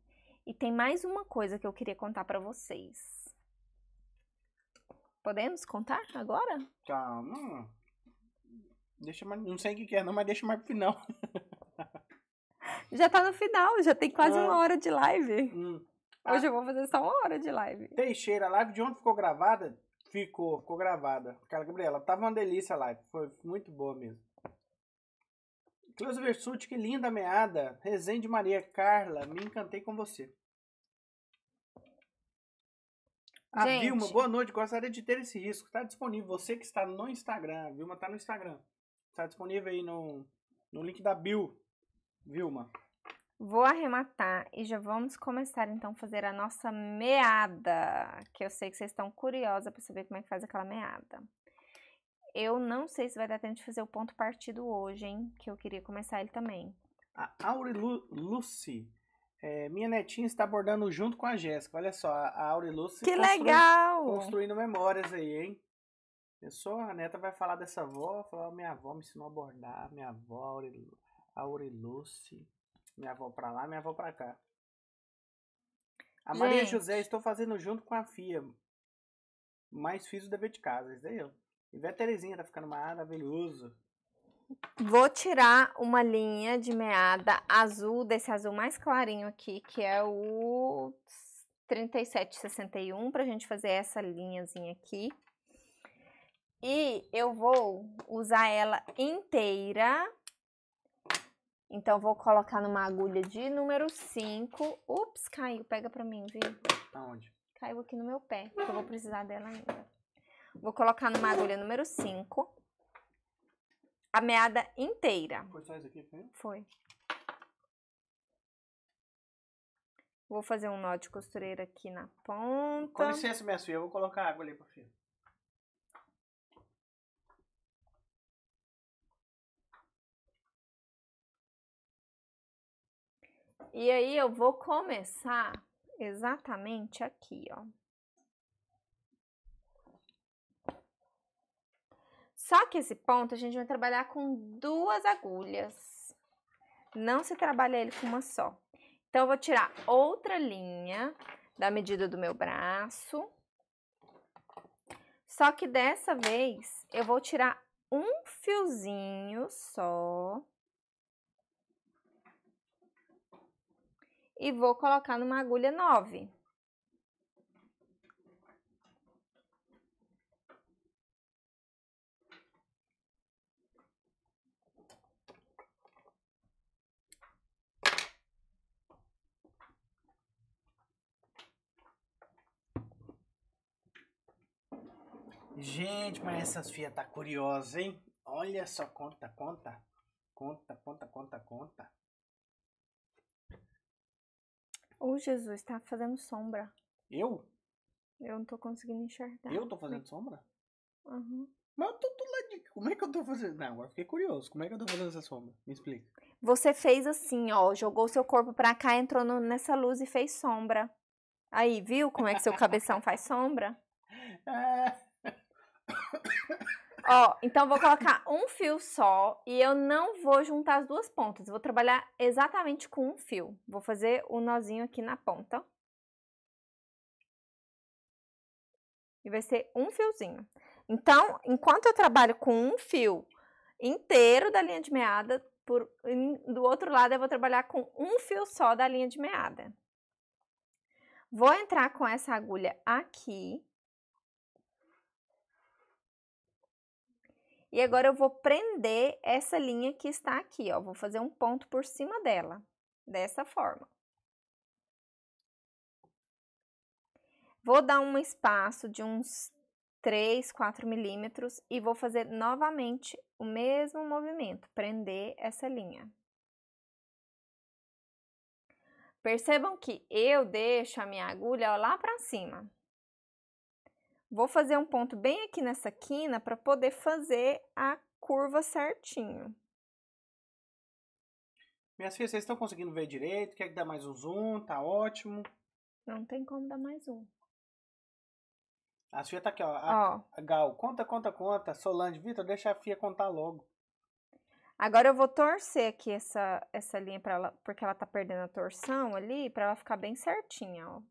E tem mais uma coisa que eu queria contar para vocês. Podemos contar agora? Calma. Deixa mais. Não sei o que é, não, mas deixa mais pro final. já tá no final, já tem quase ah. uma hora de live. Hum. Ah. Hoje eu vou fazer só uma hora de live. Teixeira, a live de ontem ficou gravada? Ficou, ficou gravada. Cara, Gabriela, tava uma delícia a live. Foi muito boa mesmo. Cleusa Versuti, que linda meada. Resende Maria Carla, me encantei com você. A Gente. Vilma, boa noite. Gostaria de ter esse risco. Está disponível. Você que está no Instagram. A Vilma está no Instagram. Está disponível aí no, no link da Bill. Vilma. Vou arrematar e já vamos começar então a fazer a nossa meada, que eu sei que vocês estão curiosas para saber como é que faz aquela meada. Eu não sei se vai dar tempo de fazer o ponto partido hoje, hein, que eu queria começar ele também. A Aure Lu Lucy, é, minha netinha está abordando junto com a Jéssica. Olha só, a Aure Lucy. Que construindo, legal! Construindo memórias aí, hein? Pessoal, a neta vai falar dessa avó, falar, minha avó me ensinou a bordar, minha avó, Aure, Aurelouce, Minha avó pra lá, minha avó pra cá. A Gente. Maria José, estou fazendo junto com a FIA. Mas fiz o dever de casa, isso daí eu. E a Terezinha tá ficando maravilhoso. Vou tirar uma linha de meada azul, desse azul mais clarinho aqui, que é o 3761, pra gente fazer essa linhazinha aqui. E eu vou usar ela inteira então, vou colocar numa agulha de número 5. Ups, caiu. Pega pra mim, viu? Tá onde? Caiu aqui no meu pé, que eu vou precisar dela ainda. Vou colocar numa agulha número 5. A meada inteira. Foi só isso aqui, foi? Foi. Vou fazer um nó de costureira aqui na ponta. Com licença, minha filha, eu vou colocar água ali pra filha. E aí eu vou começar exatamente aqui, ó. Só que esse ponto a gente vai trabalhar com duas agulhas. Não se trabalha ele com uma só. Então, eu vou tirar outra linha da medida do meu braço. Só que dessa vez, eu vou tirar um fiozinho só. e vou colocar numa agulha 9. Gente, mas essa fias tá curiosa, hein? Olha só, conta, conta. Conta, conta, conta, conta. Ô Jesus, está fazendo sombra. Eu? Eu não tô conseguindo enxergar. Eu tô fazendo hum. sombra? Uhum. Mas eu tô do lado de. Como é que eu tô fazendo? Não, agora fiquei curioso. Como é que eu tô fazendo essa sombra? Me explica. Você fez assim, ó. Jogou seu corpo pra cá, entrou no, nessa luz e fez sombra. Aí, viu como é que seu cabeção faz sombra? É. Ó, então vou colocar um fio só e eu não vou juntar as duas pontas. Vou trabalhar exatamente com um fio. Vou fazer o um nozinho aqui na ponta. E vai ser um fiozinho. Então, enquanto eu trabalho com um fio inteiro da linha de meada, por, do outro lado eu vou trabalhar com um fio só da linha de meada. Vou entrar com essa agulha aqui E agora eu vou prender essa linha que está aqui, ó. Vou fazer um ponto por cima dela, dessa forma. Vou dar um espaço de uns 3, 4 milímetros e vou fazer novamente o mesmo movimento, prender essa linha. Percebam que eu deixo a minha agulha ó, lá para cima. Vou fazer um ponto bem aqui nessa quina para poder fazer a curva certinho. Minhas filhas, vocês estão conseguindo ver direito? Quer que dá mais um zoom? Tá ótimo. Não tem como dar mais um. A Fia tá aqui, ó. A, ó. A Gal, conta, conta, conta. Solange, Vitor, deixa a Fia contar logo. Agora eu vou torcer aqui essa, essa linha para ela, porque ela tá perdendo a torção ali, para ela ficar bem certinha, ó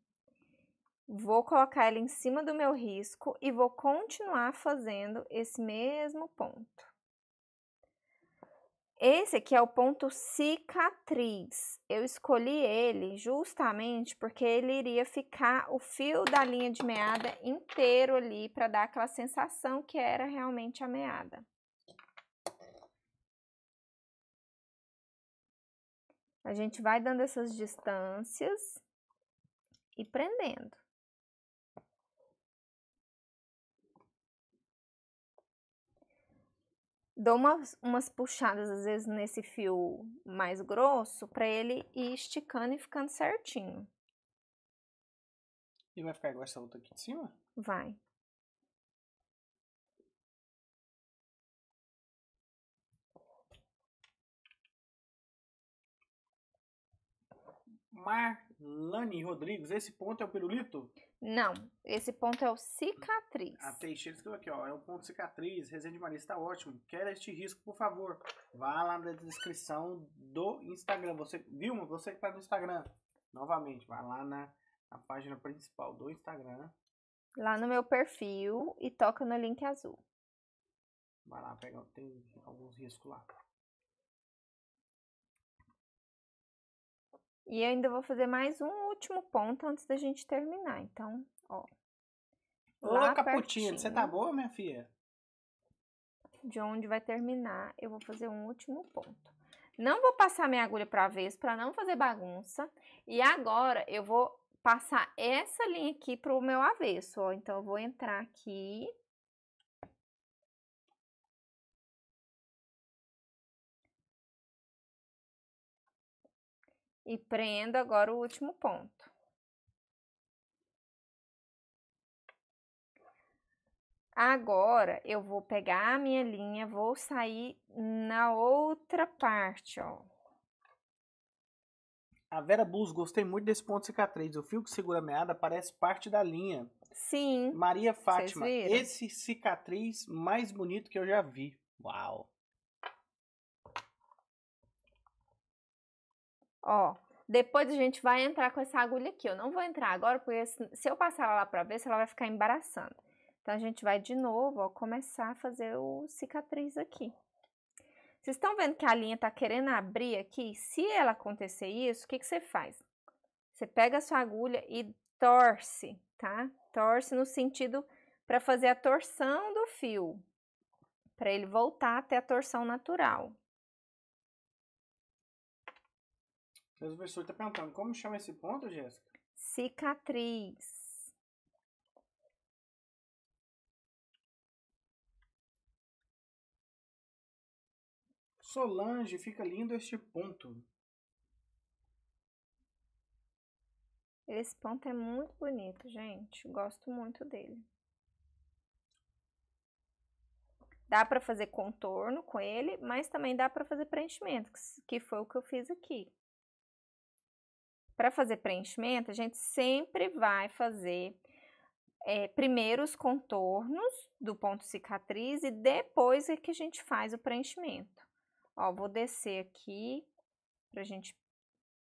vou colocar ele em cima do meu risco e vou continuar fazendo esse mesmo ponto. Esse aqui é o ponto cicatriz. Eu escolhi ele justamente porque ele iria ficar o fio da linha de meada inteiro ali para dar aquela sensação que era realmente a meada. A gente vai dando essas distâncias e prendendo. dou umas, umas puxadas às vezes nesse fio mais grosso para ele ir esticando e ficando certinho. E vai ficar igual essa outra aqui de cima? Vai. Marlane Rodrigues, esse ponto é o pirulito? Não, esse ponto é o cicatriz. A ah, Teixeira escreveu aqui, ó, é o ponto cicatriz, Resende Maria está ótimo. Quer este risco, por favor, vá lá na descrição do Instagram. Você, Vilma, você que está no Instagram, novamente, vá lá na, na página principal do Instagram. Lá no meu perfil e toca no link azul. Vai lá, pega, tem alguns riscos lá. E eu ainda vou fazer mais um último ponto antes da gente terminar. Então, ó. Ô, caputinha, você tá boa, minha filha? De onde vai terminar, eu vou fazer um último ponto. Não vou passar minha agulha para vez para não fazer bagunça. E agora eu vou passar essa linha aqui pro meu avesso, ó. Então, eu vou entrar aqui e prendo agora o último ponto. Agora, eu vou pegar a minha linha, vou sair na outra parte, ó. A Vera Bus, gostei muito desse ponto cicatriz. O fio que segura a meada parece parte da linha. Sim. Maria Fátima, esse cicatriz mais bonito que eu já vi. Uau! Ó, depois a gente vai entrar com essa agulha aqui. Eu não vou entrar agora, porque se eu passar ela lá pra ver, ela vai ficar embaraçando. Então, a gente vai de novo, ó, começar a fazer o cicatriz aqui. Vocês estão vendo que a linha tá querendo abrir aqui? Se ela acontecer isso, o que, que você faz? Você pega a sua agulha e torce, tá? Torce no sentido para fazer a torção do fio, para ele voltar até a torção natural. o pessoas está perguntando, como chama esse ponto, Jéssica? Cicatriz. Solange, fica lindo este ponto. Esse ponto é muito bonito, gente. Gosto muito dele. Dá para fazer contorno com ele, mas também dá para fazer preenchimento, que foi o que eu fiz aqui. Para fazer preenchimento, a gente sempre vai fazer é, primeiro os contornos do ponto cicatriz e depois é que a gente faz o preenchimento. Ó, vou descer aqui para a gente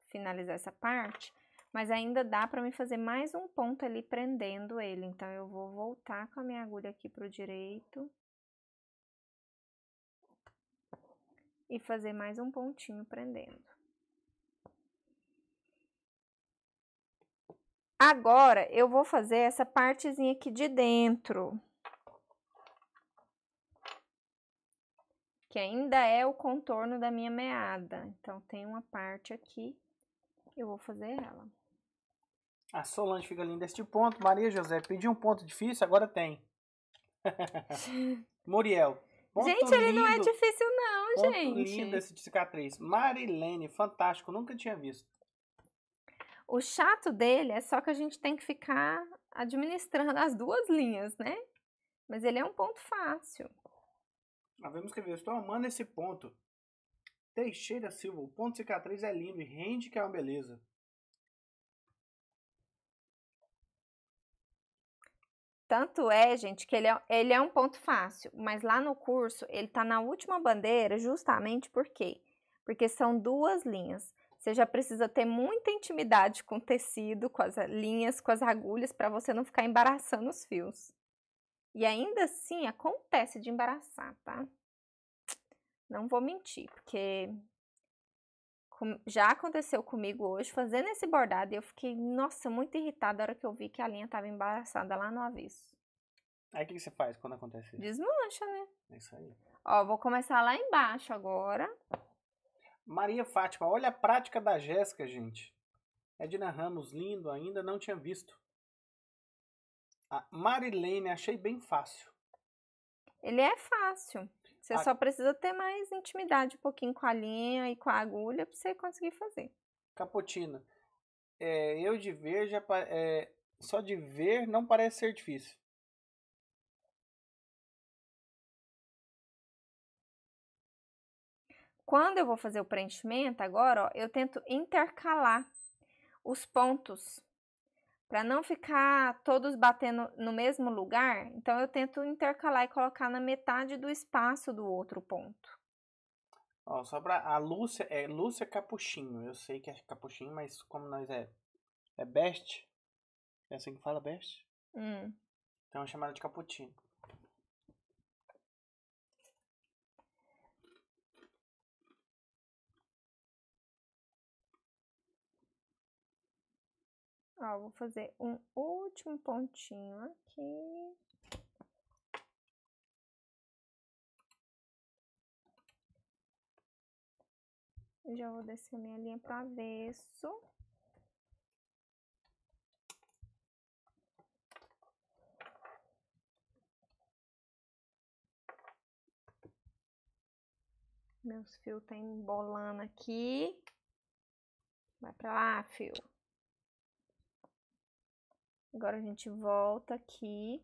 finalizar essa parte, mas ainda dá para me fazer mais um ponto ali prendendo ele. Então, eu vou voltar com a minha agulha aqui para o direito. E fazer mais um pontinho prendendo. Agora, eu vou fazer essa partezinha aqui de dentro. Que ainda é o contorno da minha meada. Então, tem uma parte aqui, eu vou fazer ela. A Solange fica linda este ponto. Maria José, pedi um ponto difícil, agora tem. Muriel. Gente, ele lindo, não é difícil não, ponto gente. lindo esse de cicatriz. Marilene, fantástico, nunca tinha visto. O chato dele é só que a gente tem que ficar administrando as duas linhas, né? Mas ele é um ponto fácil. Nós vemos que eu estou amando esse ponto. Teixeira Silva, o ponto cicatriz é lindo e rende que é uma beleza. Tanto é, gente, que ele é, ele é um ponto fácil, mas lá no curso ele tá na última bandeira justamente por quê? Porque são duas linhas. Você já precisa ter muita intimidade com o tecido, com as linhas, com as agulhas, para você não ficar embaraçando os fios. E ainda assim, acontece de embaraçar, tá? Não vou mentir, porque já aconteceu comigo hoje, fazendo esse bordado, eu fiquei, nossa, muito irritada na hora que eu vi que a linha estava embaraçada lá no avesso. Aí o que, que, você faz quando acontece isso? Desmancha, né? É isso aí. Ó, vou começar lá embaixo agora. Maria Fátima, olha a prática da Jéssica, gente. Edna Ramos, lindo, ainda não tinha visto. A Marilene, achei bem fácil. Ele é fácil. Você a... só precisa ter mais intimidade um pouquinho com a linha e com a agulha para você conseguir fazer. Capotina, é, eu de ver já é, só de ver não parece ser difícil. Quando eu vou fazer o preenchimento agora, ó, eu tento intercalar os pontos para não ficar todos batendo no mesmo lugar, então eu tento intercalar e colocar na metade do espaço do outro ponto. Ó, só para a Lúcia, é Lúcia Capuchinho. Eu sei que é Capuchinho, mas como nós é é Best, é assim que fala Best? Hum. Então é chamada de Capuchinho. Ó, vou fazer um último pontinho aqui. já vou descer a minha linha para avesso. Meus fios tá embolando aqui. Vai para lá, fio. Agora a gente volta aqui.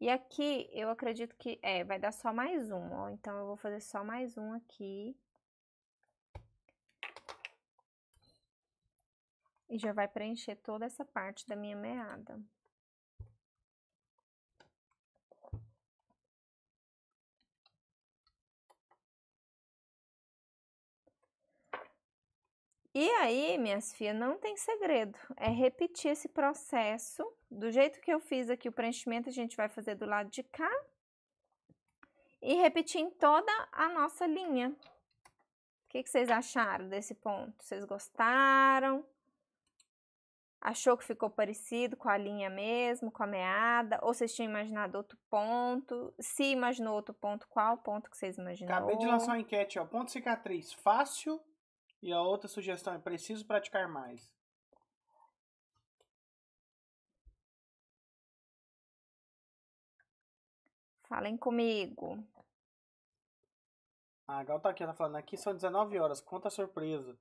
E aqui eu acredito que é, vai dar só mais um, ó. Então eu vou fazer só mais um aqui. E já vai preencher toda essa parte da minha meada. E aí, minhas filhas, não tem segredo, é repetir esse processo. Do jeito que eu fiz aqui o preenchimento, a gente vai fazer do lado de cá. E repetir em toda a nossa linha. O que, que vocês acharam desse ponto? Vocês gostaram? Achou que ficou parecido com a linha mesmo, com a meada? Ou vocês tinham imaginado outro ponto? Se imaginou outro ponto, qual ponto que vocês imaginaram? Acabei de lançar uma enquete, ó. Ponto cicatriz, fácil e a outra sugestão é preciso praticar mais. Falem comigo. A Gal tá aqui, ela tá falando, aqui são 19 horas, conta a surpresa.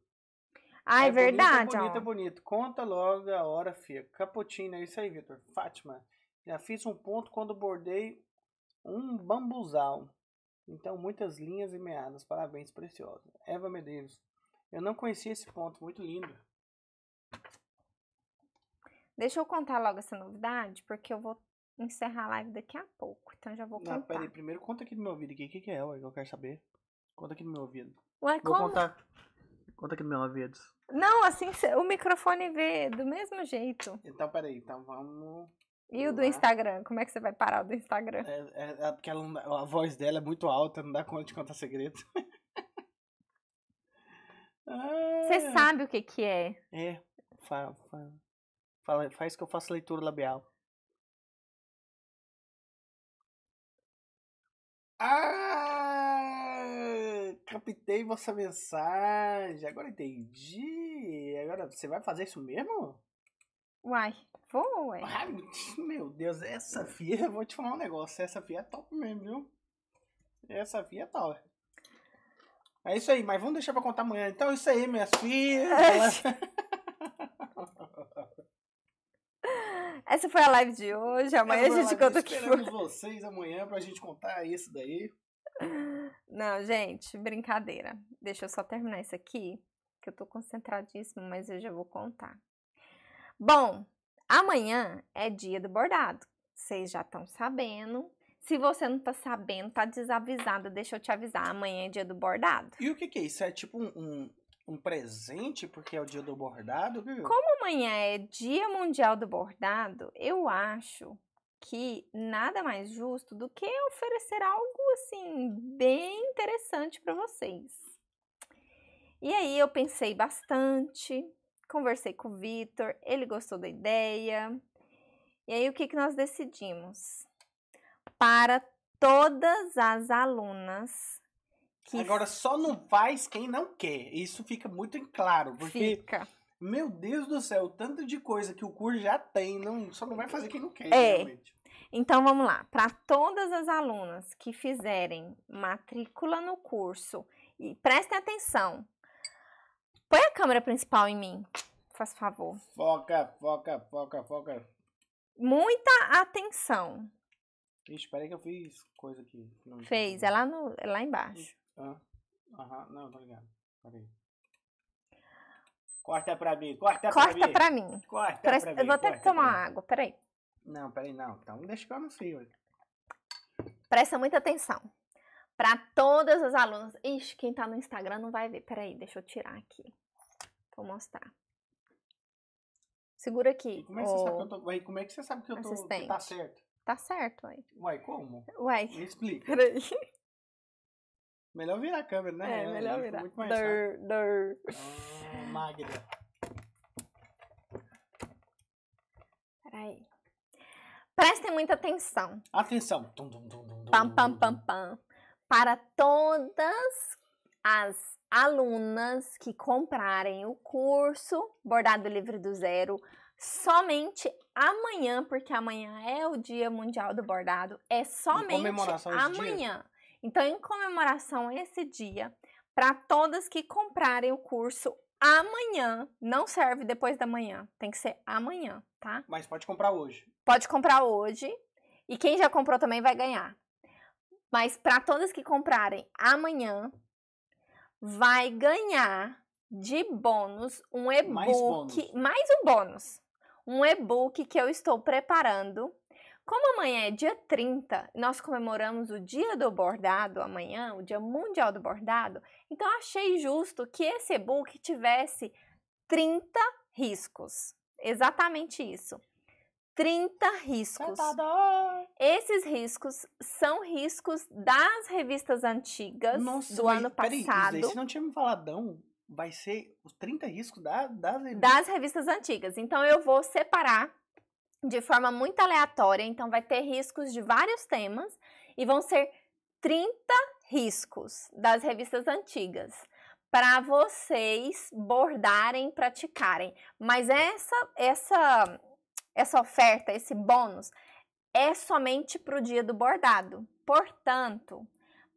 Ah, é, é, é verdade, bonito, ó. É bonito, bonito. Conta logo a hora, fia. Caputina, é isso aí, Vitor. Fátima, já fiz um ponto quando bordei um bambuzal. Então, muitas linhas e meadas. Parabéns, preciosa. Eva Medeiros. Eu não conhecia esse ponto, muito lindo. Deixa eu contar logo essa novidade, porque eu vou encerrar a live daqui a pouco. Então já vou contar. Não, peraí, primeiro conta aqui no meu ouvido. O que, que é, ué, que eu quero saber? Conta aqui no meu ouvido. Ué, vou como? contar. Conta aqui no meu ouvido. Não, assim, o microfone vê do mesmo jeito. Então, peraí, então vamos... E o do Instagram? Como é que você vai parar o do Instagram? É, é, é porque ela, a voz dela é muito alta, não dá conta de contar segredo. Você ah, sabe o que que é. É, fala, fala, fala, faz que eu faça leitura labial. Ah! Captei vossa mensagem. Agora entendi. Agora você vai fazer isso mesmo? Uai, vou, ué. Ai, meu Deus, essa fia, vou te falar um negócio. Essa fia é top mesmo, viu? Essa fia é top. É isso aí, mas vamos deixar pra contar amanhã. Então é isso aí, minhas filhas. É Essa foi a live de hoje. Amanhã a gente conta o que foi. Esperamos vocês amanhã pra gente contar isso daí. Não, gente, brincadeira. Deixa eu só terminar isso aqui, que eu tô concentradíssima, mas eu já vou contar. Bom, amanhã é dia do bordado. Vocês já estão sabendo, se você não tá sabendo, tá desavisada, deixa eu te avisar. Amanhã é dia do bordado. E o que, que é isso? É tipo um, um, um presente porque é o dia do bordado? Viu? Como amanhã é dia mundial do bordado, eu acho que nada mais justo do que oferecer algo assim bem interessante para vocês. E aí eu pensei bastante, conversei com o Vitor, ele gostou da ideia. E aí o que, que nós decidimos? para todas as alunas. Que... Agora, só não faz quem não quer. Isso fica muito claro. Porque, fica. meu Deus do céu, tanto de coisa que o curso já tem, não, só não vai fazer quem não quer. É. Então, vamos lá. Para todas as alunas que fizerem matrícula no curso, e prestem atenção. Põe a câmera principal em mim, faz favor. Foca, foca, foca, foca. Muita atenção. Ixi, peraí que eu fiz coisa aqui. Não, Fez, é lá, no, é lá embaixo. Aham, não, tá ligado. Peraí. Corta pra mim, corta, corta pra mim. Pra mim. Corta pra mim. Eu vou até tomar água, peraí. Não, peraí não. Então deixa que eu anuncio. Presta muita atenção. Pra todas as alunas. Ixi, quem tá no Instagram não vai ver. Peraí, deixa eu tirar aqui. Vou mostrar. Segura aqui. E como, é que você sabe que eu tô, como é que você sabe que eu tô, que tá certo? Tá certo, uai. Uai, como? Uai. Me explica. Peraí. Melhor virar a câmera, né? É, melhor virar. Muito mais dur, dur. Ah, Magda. Peraí. Prestem muita atenção. Atenção. Dum, dum, dum, dum, pam, pam, pam, pam. Para todas as alunas que comprarem o curso Bordado Livre do Zero, somente amanhã, porque amanhã é o Dia Mundial do Bordado, é somente amanhã. Dia. Então, em comemoração a esse dia, para todas que comprarem o curso amanhã, não serve depois da manhã, tem que ser amanhã, tá? Mas pode comprar hoje. Pode comprar hoje. E quem já comprou também vai ganhar. Mas para todas que comprarem amanhã, vai ganhar de bônus um e-book, mais, mais, um bônus um e-book que eu estou preparando. Como amanhã é dia 30, nós comemoramos o Dia do Bordado amanhã, o Dia Mundial do Bordado, então achei justo que esse e-book tivesse 30 riscos. Exatamente isso. 30 riscos. Cantador. Esses riscos são riscos das revistas antigas Nossa, do ano passado. Peraí, Se não tinha me falado, vai ser os 30 riscos da, das, revistas. das revistas antigas. Então eu vou separar de forma muito aleatória, então vai ter riscos de vários temas e vão ser 30 riscos das revistas antigas para vocês bordarem, praticarem. Mas essa essa essa oferta, esse bônus é somente para o dia do bordado. Portanto,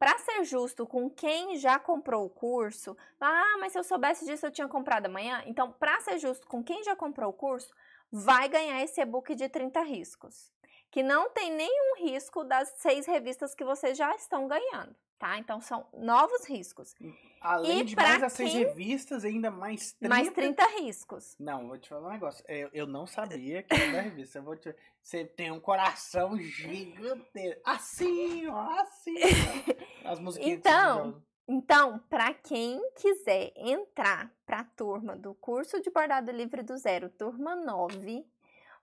para ser justo com quem já comprou o curso, ah, mas se eu soubesse disso eu tinha comprado amanhã. Então, para ser justo com quem já comprou o curso, vai ganhar esse e-book de 30 riscos que não tem nenhum risco das seis revistas que vocês já estão ganhando, tá? Então são novos riscos. Hum, além e de mais as seis revistas, ainda mais 30... Mais 30 riscos. Não, vou te falar um negócio. Eu, é, eu não sabia que era da revista. Eu vou te... Você tem um coração gigante. Assim, ó, assim. Ó. As musiquinhas então, então, para quem quiser entrar para a turma do curso de bordado livre do zero, turma 9,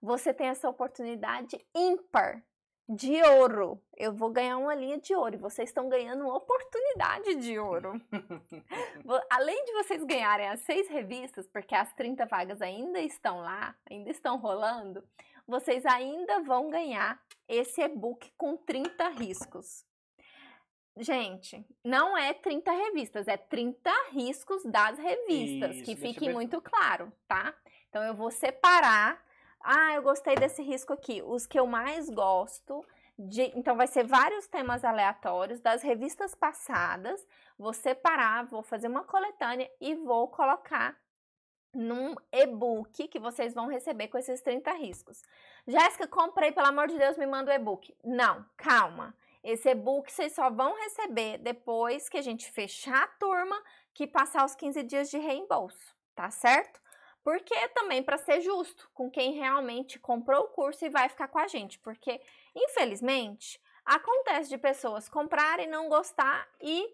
você tem essa oportunidade ímpar de ouro. Eu vou ganhar uma linha de ouro e vocês estão ganhando uma oportunidade de ouro. Além de vocês ganharem as seis revistas, porque as 30 vagas ainda estão lá, ainda estão rolando, vocês ainda vão ganhar esse e-book com 30 riscos. Gente, não é 30 revistas, é 30 riscos das revistas, Isso, que fique muito claro, tá? Então eu vou separar ah, eu gostei desse risco aqui. Os que eu mais gosto de, então vai ser vários temas aleatórios das revistas passadas. Vou separar, vou fazer uma coletânea e vou colocar num e-book que vocês vão receber com esses 30 riscos. Jéssica, comprei, pelo amor de Deus, me manda o e-book. Não, calma. Esse e-book vocês só vão receber depois que a gente fechar a turma que passar os 15 dias de reembolso, tá certo? Porque também para ser justo com quem realmente comprou o curso e vai ficar com a gente, porque infelizmente acontece de pessoas comprarem, não gostar e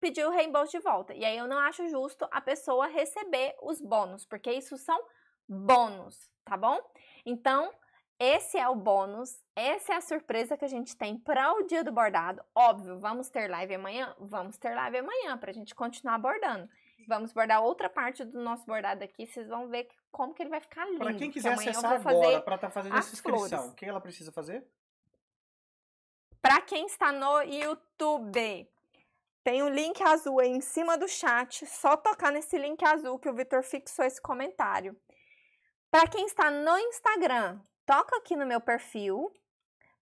pedir o reembolso de volta. E aí eu não acho justo a pessoa receber os bônus, porque isso são bônus, tá bom? Então, esse é o bônus, essa é a surpresa que a gente tem para o dia do bordado. Óbvio, vamos ter live amanhã? Vamos ter live amanhã para a gente continuar abordando. Vamos bordar outra parte do nosso bordado aqui. Vocês vão ver como que ele vai ficar lindo. Para quem quiser acessar agora, para estar tá fazendo essa inscrição, o que ela precisa fazer? Para quem está no YouTube, tem o um link azul aí em cima do chat. Só tocar nesse link azul que o Vitor fixou esse comentário. Para quem está no Instagram, toca aqui no meu perfil.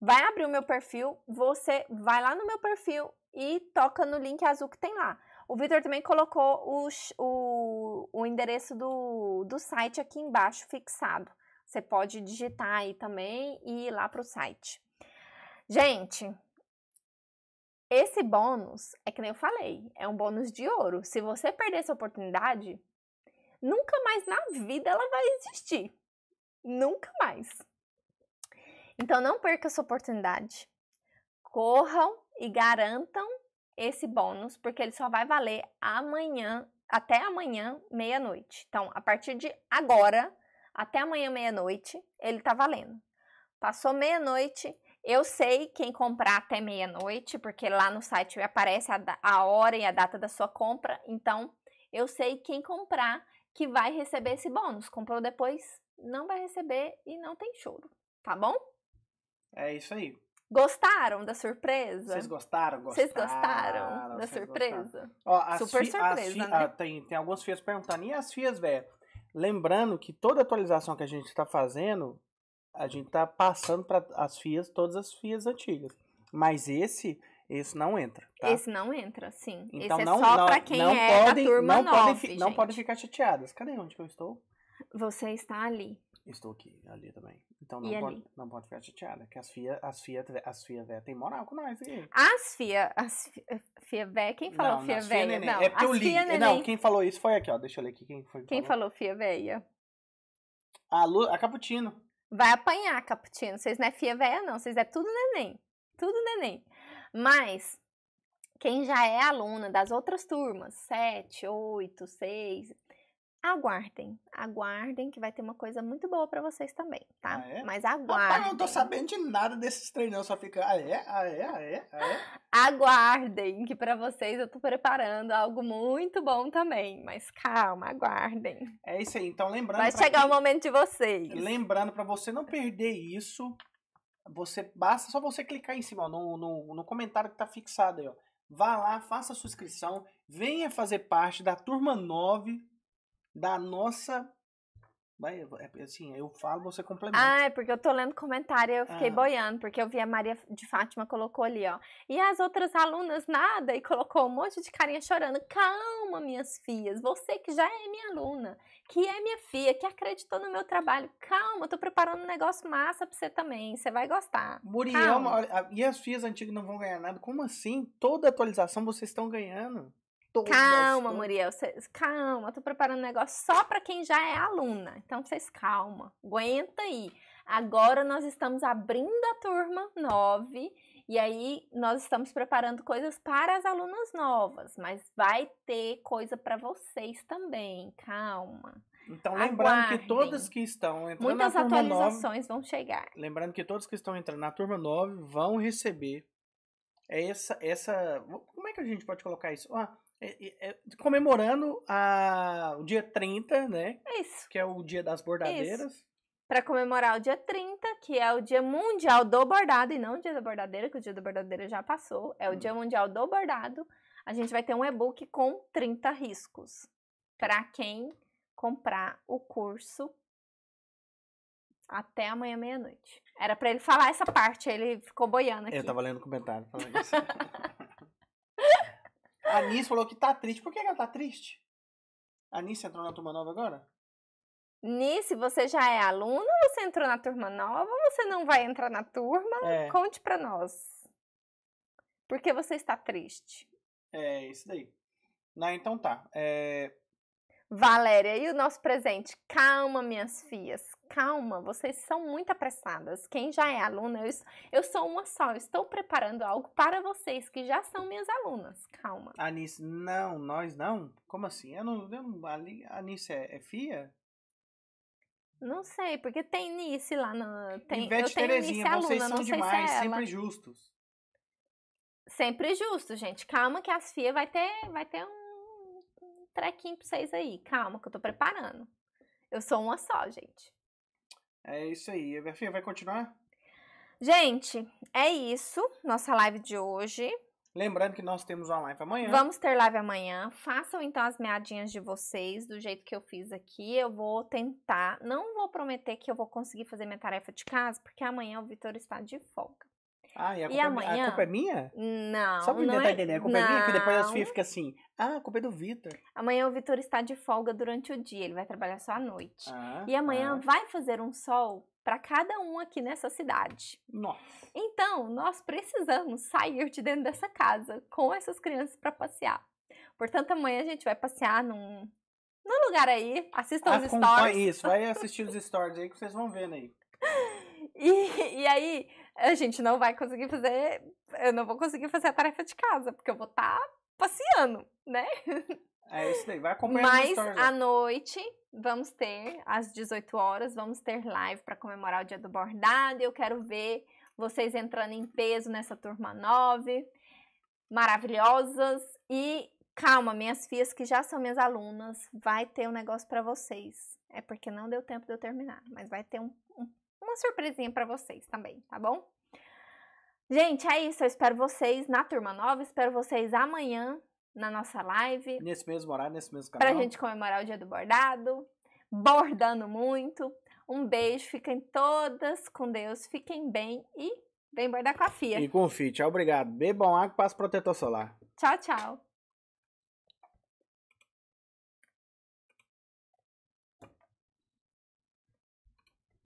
Vai abrir o meu perfil, você vai lá no meu perfil e toca no link azul que tem lá. O Vitor também colocou o, o endereço do, do site aqui embaixo fixado. Você pode digitar aí também e ir lá para o site. Gente, esse bônus é que nem eu falei, é um bônus de ouro. Se você perder essa oportunidade, nunca mais na vida ela vai existir. Nunca mais. Então não perca essa oportunidade. Corram e garantam esse bônus, porque ele só vai valer amanhã, até amanhã, meia-noite. Então, a partir de agora, até amanhã, meia-noite, ele tá valendo. Passou meia-noite, eu sei quem comprar até meia-noite, porque lá no site aparece a, a hora e a data da sua compra. Então, eu sei quem comprar que vai receber esse bônus. Comprou depois, não vai receber e não tem choro, tá bom? É isso aí. Gostaram da surpresa? Vocês gostaram? Vocês gostaram da surpresa? Gostaram. Ó, Super fi, surpresa, né? Ah, tem, tem algumas fias perguntando, e as fias, velho? Lembrando que toda atualização que a gente está fazendo, a gente está passando para as fias, todas as fias antigas. Mas esse, esse não entra. Tá? Esse não entra, sim. Então esse é não, é só não, pra quem não é podem, turma não 9, podem, gente. Não podem ficar chateadas. Cadê onde que eu estou? Você está ali. Estou aqui, ali também. Então não, e pode, não pode ficar chateada, que as Fia, as Fia, as Fia Vé tem moral com nós. E... As Fia, as Fia Vé, quem falou não, Fia Véia? Não, é porque eu li. Neném. Não, quem falou isso foi aqui, ó. Deixa eu ler aqui quem foi. Quem falou, falou Fia Véia? A, Lu, a Caputino. Vai apanhar, Caputino. Vocês não é Fia Véia, não. Vocês é tudo neném. Tudo neném. Mas, quem já é aluna das outras turmas, 7, 8, 6, aguardem, aguardem que vai ter uma coisa muito boa para vocês também, tá? Ah, é? Mas aguardem. eu não tô sabendo de nada desses treinos, só fica, ah é, ah é, ah é, ah, é. Aguardem que para vocês eu tô preparando algo muito bom também, mas calma, aguardem. É isso aí, então lembrando Vai chegar quem... o momento de vocês. Lembrando para você não perder isso, você basta só você clicar em cima, ó, no, no, no comentário que tá fixado aí, ó. Vá lá, faça a sua inscrição, venha fazer parte da turma 9 da nossa. Vai, é, assim, eu falo, você complementa. Ah, é porque eu tô lendo comentário e eu fiquei ah. boiando, porque eu vi a Maria de Fátima colocou ali, ó. E as outras alunas nada, e colocou um monte de carinha chorando. Calma, minhas filhas, você que já é minha aluna, que é minha filha, que acreditou no meu trabalho, calma, eu tô preparando um negócio massa pra você também, você vai gostar. Muriel, é calma. e as filhas antigas não vão ganhar nada? Como assim? Toda atualização vocês estão ganhando todas. Calma, Muriel, cês, calma, tô preparando um negócio só para quem já é aluna. Então vocês calma, aguenta aí. Agora nós estamos abrindo a turma 9 e aí nós estamos preparando coisas para as alunas novas, mas vai ter coisa para vocês também. Calma. Então, lembrando Aguardem. que todas que estão entrando Muitas na turma muitas atualizações 9, vão chegar. Lembrando que todos que estão entrando na turma 9 vão receber essa essa, como é que a gente pode colocar isso? Ah, é, é, é, comemorando a, o dia 30, né? É isso. Que é o dia das bordadeiras. para comemorar o dia 30, que é o dia mundial do bordado, e não o dia da bordadeira, que o dia da bordadeira já passou. É o hum. dia mundial do bordado. A gente vai ter um e-book com 30 riscos. para quem comprar o curso até amanhã meia-noite. Era para ele falar essa parte, ele ficou boiando aqui. Eu tava lendo o comentário falando isso. A Anis falou que tá triste. Por que ela tá triste? A Anis entrou na turma nova agora? Nice, você já é aluna, você entrou na turma nova, você não vai entrar na turma? É. Conte para nós. Por que você está triste? É, isso daí. Não, então tá. É... Valéria, e o nosso presente? Calma, minhas filhas, calma, vocês são muito apressadas. Quem já é aluna, eu, eu sou uma só, eu estou preparando algo para vocês que já são minhas alunas. Calma. Anice, não, nós não? Como assim? Eu não, eu, a Anice é, é FIA? Não sei, porque tem Nice lá na. Tem, eu tenho Terezinha, aluna, vocês são demais, se é sempre justos. Sempre justos, gente. Calma que as FIA vai ter, vai ter um trequinho pra vocês aí. Calma, que eu tô preparando. Eu sou uma só, gente. É isso aí. Minha filha, vai continuar? Gente, é isso. Nossa live de hoje. Lembrando que nós temos uma live amanhã. Vamos ter live amanhã. Façam então as meadinhas de vocês do jeito que eu fiz aqui. Eu vou tentar. Não vou prometer que eu vou conseguir fazer minha tarefa de casa, porque amanhã o Vitor está de folga. Ah, e é a culpa, e amanhã... a culpa é minha? Não. Só pra não tentar é... entender, a culpa não. é minha? porque depois a Sofia fica assim, ah, a culpa é do Vitor. Amanhã o Vitor está de folga durante o dia, ele vai trabalhar só à noite. Ah, e amanhã ah. vai fazer um sol para cada um aqui nessa cidade. Nossa. Então, nós precisamos sair de dentro dessa casa com essas crianças para passear. Portanto, amanhã a gente vai passear num, num lugar aí, assistam Acompanhe os stories. Isso, vai assistir os stories aí que vocês vão vendo aí. E, e aí, a gente não vai conseguir fazer, eu não vou conseguir fazer a tarefa de casa, porque eu vou estar tá passeando, né? É isso daí, vai acompanhando Mas à noite vamos ter, às 18 horas, vamos ter live para comemorar o Dia do Bordado. Eu quero ver vocês entrando em peso nessa turma 9, maravilhosas. E calma, minhas filhas que já são minhas alunas, vai ter um negócio para vocês. É porque não deu tempo de eu terminar, mas vai ter um uma surpresinha para vocês também, tá bom? Gente, é isso. Eu espero vocês na turma nova, espero vocês amanhã na nossa live. Nesse mesmo horário, nesse mesmo canal. Pra gente comemorar o dia do bordado. Bordando muito. Um beijo, fiquem todas com Deus, fiquem bem e vem bordar com a FIA. E com o tchau, obrigado. Bebam água e passe protetor solar. Tchau, tchau.